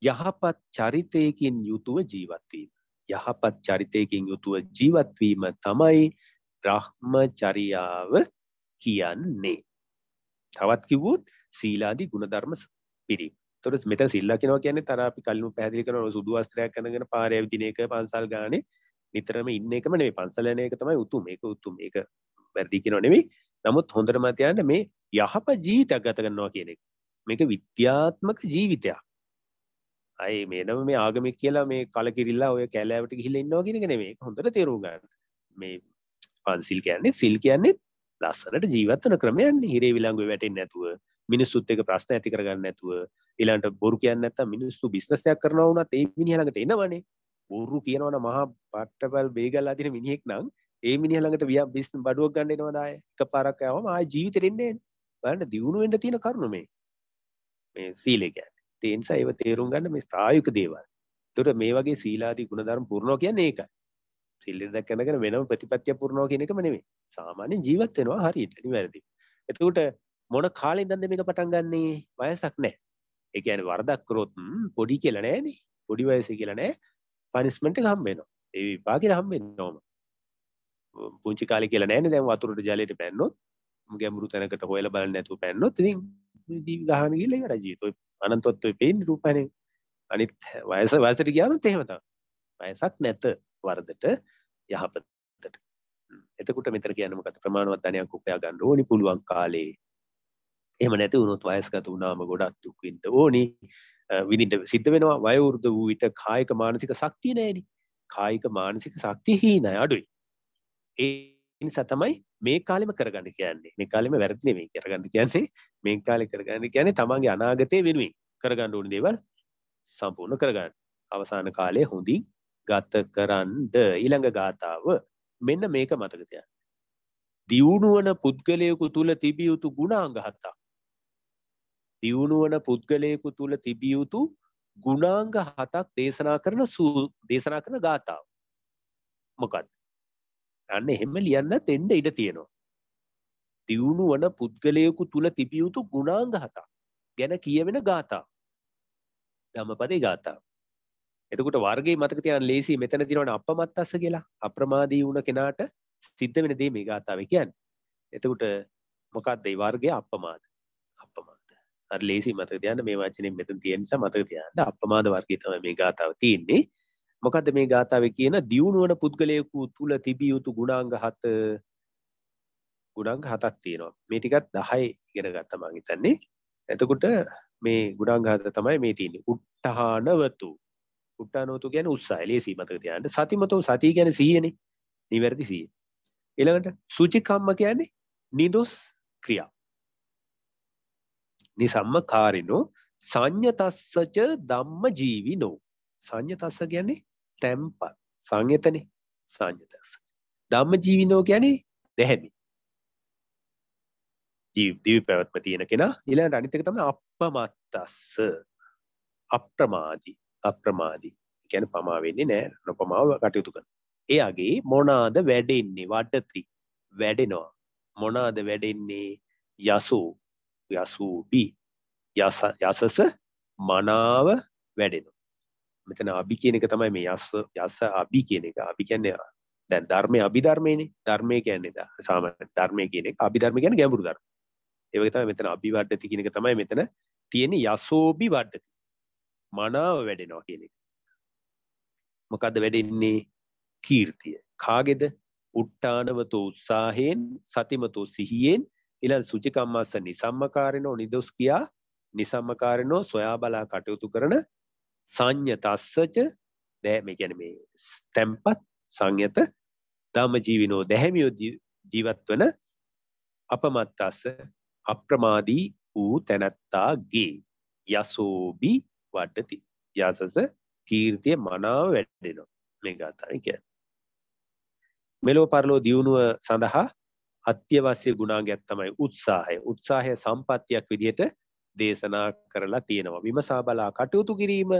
යහපත් චරිතයකින් යුතුව ජීවත්වීම. යහපත් චරිතයකින් යුතුව ජීවත්වීම තමයි බ්‍රහ්මචරියාව කියන්නේ. තවත් කිව්වොත් සීලාදී ගුණධර්ම පිරි. තොරස් මෙතන සිල්ලා කියනවා කියන්නේ තර අපි කලින් පැහැදිලි කරනවා සුදු වස්ත්‍රයක් අඳගෙන පාරේ ඇවිදින එක පන්සල් ගානේ නිතරම ඉන්න එකම නෙමෙයි පන්සල් යන එක තමයි උතුම්. ඒක උතුම්. ඒක වැරදි කියනවා නෙමෙයි. නමුත් හොඳටම තියන්න මේ යහප ජීවිතයක් ගත කරනවා කියන එක. මේක විද්‍යාත්මක ජීවිතයක්. අයි මේනම මේ ආගමි කියලා මේ කලකිරල්ලා ඔය කැලෑවට ගිහිල ඉන්නවා කියෙනගෙන මේ හොඳට තේරුගන්න මේ පන්සිල් කියන්නේ සිල් කියන්නේ ලස්සනට ජීවත්වන ක්‍රමයන් හිරේ විලංගුව වැටෙන් නැතුව මිනිස්සුත් එක ප්‍රශ්න ඇති කරගන්න නැතුව එලාන්ට බොරු කියන්න ඇත මිනිස්සු බිස්නසයක් කරනවනත් ඒ මිනිහලඟට එනවනේ බොරු කියනවන මහා පට්ටපැල් බේගල්ලා තින මිනිහෙක් නම් ඒ මිනිහලඟට විය බිස් බඩුවක් ගන්න එනවදාය එක පරක් ඇවම ආය ජීවිතරෙන්නේ බලන්න දියුණුවෙන්ට තියෙන කරුණු මේ මේ සීලේ කියන්නේ ඒ නිසා ඒව තේරුම් ගන්න මේ ප්‍රායෝගික දේවල්. ඒතකොට මේ වගේ සීලාදී ගුණධර්ම පුරනවා කියන්නේ ඒකයි. සිල්ලෙන් දැක්කනගෙන වෙනම ප්‍රතිපත්තිය පුරනවා කියන එකම නෙමෙයි. සාමාන්‍යයෙන් ජීවත් වෙනවා හරියට නිවැරදි. එතකොට මොන කාලේ ඉඳන්ද මේක පටන් ගන්නෙ? වයසක් නැහැ. ඒ කියන්නේ වරදක් කරොත් පොඩි කියලා නෑනේ. පොඩි වයසේ කියලා නෑ. පනිස්මන්ට් එක හම්බ වෙනවා. ඒ විපාකෙට හම්බ වෙනවම. පුංචි කාලේ කියලා නෑනේ දැන් වතුරට ජලයට පැන්නොත් ගැඹුරු තැනකට හොයලා බලන්න නැතුව පැන්නොත් ඉතින් දීවි ගහන ගිහලා ඉවරයි ජීවිත. ඔය අනන්තත්වයේ පේන්නේ රූපයනේ. අනිත් වයස වයසට ගියාම එහෙම තමයි. වයසක් නැත වරදට යහපතට. එතකොට මෙතන කියන්නේ මොකද ප්‍රමාණවත් ධනයක් උපයා ගන්න ඕනි පුළුවන් කාලේ. එහෙම නැති වුණොත් වයස්ගත වුණාම ගොඩක් දුක් විඳ ඕනි. විඳින්න සිද්ධ වෙනවා වය වෘද්ධ වූ විට කායික මානසික ශක්තිය නැහෙනි. කායික මානසික ශක්තිය හීනයි අඩුයි. ඒ නිසා තමයි මේ කාලෙම කරගන්න කියන්නේ. මේ කාලෙම වැරදි නෙමෙයි කරගන්න කියන්නේ මේ කාලේ කරගන්න කියන්නේ තමන්ගේ අනාගතය වෙනුවෙන් කරගන්න ඕන දේවල් සම්පූර්ණ කරගන්න. අවසාන කාලයේ හොඳින් ගත කරන්ද ඊළඟ ගාතාව මෙන්න මේක මතක තියාගන්න. දියුණුවන පුද්ගලයෙකු තුල තිබිය යුතු ගුණාංග හතක්. දියුණුවන පුද්ගලයෙකු තුල තිබිය යුතු ගුණාංග හතක් දේශනා කරන දේශනා කරන ගාතාව. මොකක්ද? අන්න එහෙම ලියන්නත් එන්න ඉඩ තියෙනවා. දියුණු වන පුද්ගලයෙකු තුල තිබිය යුතු ගුණාංග හතක් ගැන කියවෙන ගාථා. ධම්මපදේ ගාථා. එතකොට වර්ගයේ මතක තියාගන්න ලේසි මෙතන තියෙනවනේ අපමත්තස්ස කියලා. අප්‍රමාදී වුණ කෙනාට සිද්ධ වෙන දේ මේ ගාථාවේ කියන්නේ. එතකොට මොකක්ද ඒ වර්ගය අපමාද? අපමාද. හරි ලේසි මතක තියාගන්න මේ වචනේ මෙතන තියෙන නිසා මතක තියාගන්න අපමාද වර්ගය තමයි මේ ගාථාව තියෙන්නේ. මොකද මේ ගාථාව කියන දියුණුවන පුද්ගලයකු තුළ තිබිය යුතු ගුණාංග හත ගුණංග හතක් තියෙනවා මේ ටිකත් දහය ඉගෙන ගත්ත මං හිතන්නේ එතකොට මේ ගුණාංග හත තමයි මේ තියෙන්නේ උට්ටහානවතු උට්ටානවතු කියන්නේ උත්සාහය ලේසි මතක තියාගන්න සතිමතෝ සතිය කියන්නේ සීයනේ නිවැරදි සීය ඊළඟට සුචිකම්ම කියන්නේ නිදොස් ක්‍රියා නිසම්ම කාරිනෝ සං්‍යතස්සච ධම්ම ජීවිනෝ සංයතස්ස කියන්නේ තැම්පත් සංයතනේ සංයතස්ස. ධම්ම ජීවිනෝ කියන්නේ දැහැමි. දිවි පැවැත්ම තියෙන කෙනා ඊළඟට අනිත් එක තමයි අප්‍රමත්තස්ස. අප්‍රමාදී අප්‍රමාදී. ඒ කියන්නේ පමා වෙන්නේ නැහැ නොපමාව කටයුතු කරන. එයාගේ මොනාද වැඩෙන්නේ වඩති වැඩෙනවා. මොනාද වැඩෙන්නේ යසෝ යසූබි යසස මනාව වැඩෙනවා. මෙතන අභි කියන එක තමයි මේ යස්ස යස්ස අභි කියන එක අපි කියන්නේ දැන් ධර්මයේ අභිධර්මයේනේ ධර්මයේ කියන්නේ සාමාන්‍ය ධර්මයේ කියන එක අභිධර්ම කියන්නේ ගැඹුරු ධර්ම. ඒ වගේ තමයි මෙතන අභිවඩති කියන එක තමයි මෙතන තියෙන යසෝබි වඩති. මනාව වැඩෙනවා කියන එක. මොකද්ද වැඩෙන්නේ? කීර්තිය. කාගේද? උට්ටානවතෝ උත්සාහයෙන් සතිමතෝ සිහියෙන් ඊළඟ සුචිකම්මස්ස නිසම්මකාරිනෝ නිදොස් කියා නිසම්මකාරිනෝ සොයා බලා කටයුතු කරන සං්ඥතස්සච දැම ගැන මේ තැම්පත් සංයත ධම ජීවිනෝ දැහැමියෝ ජීවත් වන අපමත්තස්ස අප්‍රමාදී වූ තැනැත්තාගේ යසෝබි වඩති යසස කීර්තිය මනාව වැඩෙනවා මේ ගාථන කිය මෙලෝ පරලෝ දියුණුව සඳහා අත්‍යවශ්‍ය ගුණාගයක් තමයි උත්සාහය උත්සාහය සම්පත්තියක් විදිහට දේශනා කරලා තියෙනවා විමසා බලා කටයුතු කිරීම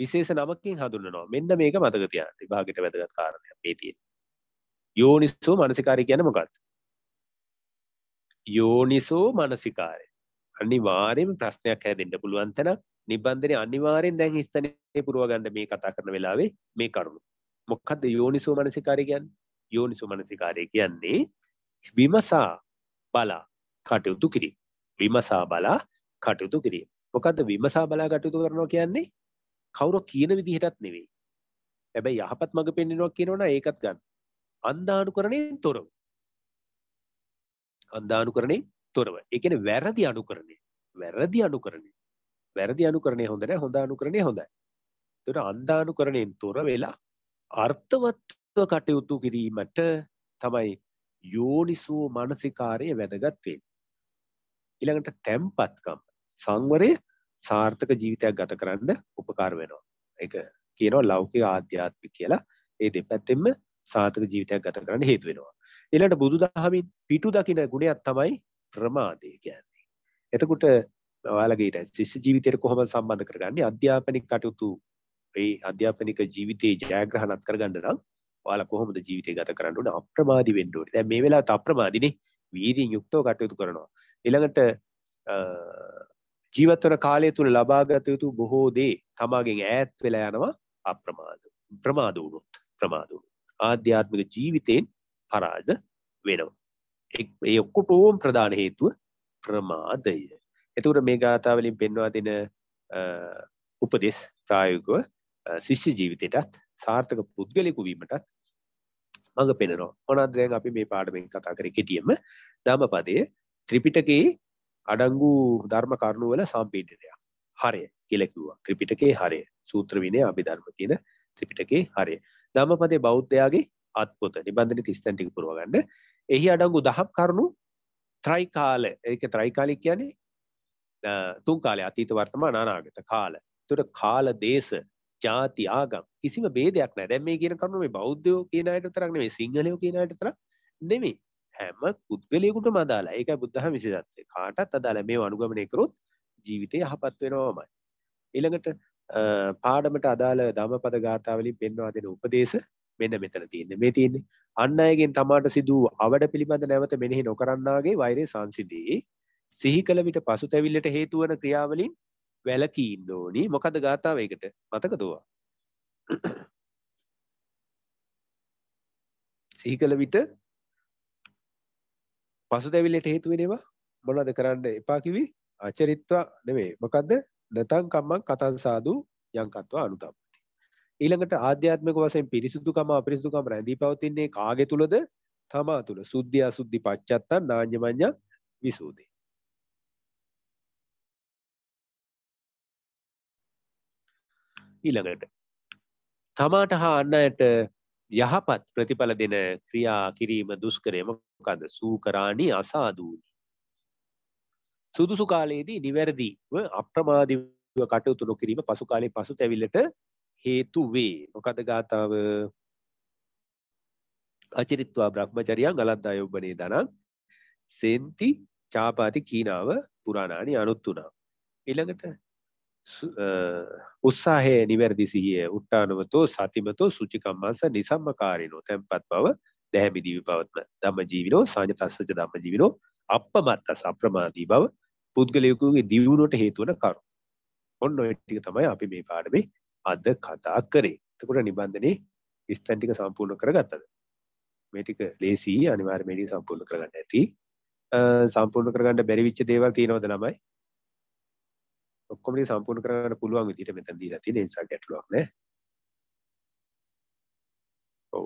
විශේෂ නමකින් හඳුන්වනවා. මෙන්න මේක මතක තියාගන්න. විභාගෙට වැදගත් කාරණයක් මේ තියෙන්නේ. යෝනිසෝ මානසිකාරය කියන්නේ මොකක්ද? යෝනිසෝ මානසිකාරය. අනිවාර්යයෙන් ප්‍රශ්නයක් හැදෙන්න පුළුවන් තැන නිබන්ධනේ අනිවාර්යෙන් දැන් හිස්තනේ පුරව ගන්න මේ කතා කරන වෙලාවේ මේ කරුණු. මොකක්ද යෝනිසෝ මානසිකාරය කියන්නේ? යෝනිසෝ මානසිකාරය කියන්නේ විමසා බලා කටයුතු කිරීම. විමසා බලා කටයුතු කිරීම. මොකද්ද විමසා බලා කටයුතු කරනවා කියන්නේ? කවුරු කියන විදිහටත් නෙවෙයි. හැබැයි යහපත් මඟ පෙන්වනවා කියනවනම් ඒකත් ගන්න. අන්දානුකරණයෙන් තොරව. අන්දානුකරණයෙන් තොරව. ඒ කියන්නේ වැරදි අනුකරණය. වැරදි අනුකරණය. වැරදි අනුකරණය හොඳ නැහැ. හොඳ අනුකරණය හොඳයි. ඒතර අන්දානුකරණයෙන් තොර වෙලා අර්ථවත්ව කටයුතු කිරීමට තමයි යෝනිසෝ මානසිකාරය වැදගත් වෙන්නේ. ඊළඟට තැම්පත්කම සංවරය සාර්ථක ජීවිතයක් ගත කරන්න උපකාර වෙනවා එක කියනවා ලෞකික ආධ්‍යාත්මික කියලා ඒ දෙපැත්තෙම සාර්ථක ජීවිතයක් ගත කරන්න හේතු වෙනවා ඊළඟට බුදුදහමින් පිටු දකින ගුණයක් තමයි ප්‍රමාදය කියන්නේ එතකොට ඔයාලගේ ඊට ශිෂ්‍ය ජීවිතයට කොහොමද සම්බන්ධ කරගන්නේ අධ්‍යාපනික කටයුතු ඒ අධ්‍යාපනික ජීවිතයේ ජයග්‍රහණත් කරගන්න නම් ඔයාලා කොහොමද ජීවිතය ගත කරන්න ඕන අප්‍රමාදී වෙන්න ඕනේ. දැන් මේ වෙලාවත් අප්‍රමාදීනේ වීරියෙන් යුක්තව කටයුතු කරනවා. ඊළඟට ජීවත්වන කාලය තුළ ලබාගත යුතු බොහෝ දේ තමාගෙන් ඈත් වෙලා යනවා අප්‍රමාද ප්‍රමාද වුණොත් ප්‍රමාද වුණු ආධ්‍යාත්මික ජීවිතයෙන් පරාද වෙනවා ඒ ඔක්කොටෝම් ප්‍රධාන හේතුව ප්‍රමාදය එතකට මේ ගාථාවලින් පෙන්වා දෙන උපදෙස් ප්‍රායෝගව ශිෂ්‍ය ජීවිතයටත් සාර්ථක පුද්ගලෙකු වීමටත් මඟ පෙනනවා මොනත් දැන් අපි මේ පාඩමෙන් කතා කර කෙටියම දමපදය ත්‍රිපිටකයේ අඩංගු ධර්ම කරුණුවල සම්පීඩනයක් හරය කියලකිවවා ත්‍රිපිටකේ හරය සූත්‍රවිනය අභිධර්ම කියන ත්‍රිපිටකේ හරය ධම්මපදේ බෞද්ධයාගේ අත්පොත නිබන්ධන තිස්තැන්ටික පුරුවගන්න එහි අඩංගු දහම් කරුණු ත්‍රයිකාල ඒක ත්‍රයිකාලික කියන්නේ තුන් කාලේ අතීත වර්තමාන අනාගත කාල. ඒතර කාල දේශ ජාති ආගම් කිසිම ભેදයක් නැහැ. දැන් මේ කියන කරුණ මේ බෞද්ධයෝ කියන අයට විතරක් නෙමෙයි සිංහලයෝ කියන අයට විතරක් නෙමෙයි. හැම පුද්ගලයෙකුටම අදාළයි. ඒකයි බුද්ධහම විශේෂත්වය. කාටත් අදාළයි. මේව අනුගමනය කරොත් ජීවිතය යහපත් වෙනවමයි. ඊළඟට පාඩමට අදාළ ධම්මපද ගාථා වලින් පෙන්වා දෙන උපදේශ මෙන්න මෙතන තියෙන්නේ. මේ තියෙන්නේ අන් අයගෙන් තමාට සිදු වූ අවඩ පිළිබඳ නැවත මෙනෙහි නොකරන්නාගේ වෛරය සංසිඳේ. සිහි කළ විට පසුතැවිල්ලට හේතු වන ක්‍රියාවලින් වැළකී ඉන්න ඕනි. මොකද ගාථාව ඒකට මතකද ඔවා? සිහි කළ විට පසුතැවිල්ලට හේතු වෙනවා මොනවද කරන්න එපා කිවි? අචරිත්වා නෙමෙයි. මොකද්ද? නතං කම්මං කතං සාදු යංකත්වා අනුතප්පති. ඊළඟට ආධ්‍යාත්මික වශයෙන් පිරිසුදුකම අපිරිසුදුකම රැඳී පවතින්නේ කාගේ තුලද? තමා තුල. සුද්ධි අසුද්ධි පච්චත්තං නාඤ්ඤමඤ්ඤ විසූදේ. ඊළඟට තමාට හා අන් අයට යහපත් ප්‍රතිඵල දෙන ක්‍රියා කිරීම දුෂ්කරය මොකද සූකරාණි අසාදූනි සුදුසු කාලයේදී නිවැරදිව අප්‍රමාදීව කටයුතු නොකිරීම පසු කාලේ පසුතැවිල්ලට හේතු වේ මොකද ගාතාව අචරිත්වා බ්‍රහ්මචරියන් අලද්දායෝබනේ දනං සෙන්ති චාපාති කීනාව පුරාණානි අනුත්තුනා ඊළඟට උත්සාහය නිවැරදි සිහිය උට්ටානවතෝ සතිමතෝ සුචිකම්මාස නිසම්මකාරිනෝ තැන්පත් බව දැහැමිදිවි පවත්ම දම ජීවිනෝ සාජ තස්සජ දම ජීවිනෝ අපමත්තස අප්‍රමාදී බව පුද්ගලයකුගේ දියුණුවට හේතුවන කරු. ඔන්න ඔය ටික තමයි අපි මේ පාඩමේ අද කතා කරේ. එතකොට නිබන්ධනේ ස්ථන් ටික සම්පූර්ණ කරගත්තද? මේ ටික ලේසියි අනිවාර්යයෙන් මේ ටික සම්පූර්ණ කරගන්න ඇති. සම්පූර්ණ කරගන්න බැරි වෙච්ච දේවල් තියෙනවද ළමයි? ඔක්කොම ටික සම්පූර්ණ කරගන්න පුළුවන් විදිහට මෙතන දීලා තියෙන නිසා ගැටලුවක් නෑ.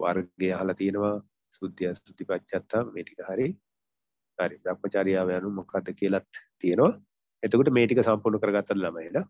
වර්ගය අහලා තියෙනවා සුද්ධිය සුද්ධි පච්චත්තා මේ ටික හරි. හරි බ්‍රහ්මචාරියාව යනු මොකද්ද කියලාත් තියෙනවා. එතකොට මේ ටික සම්පූර්ණ කරගත්ත ළමයිලා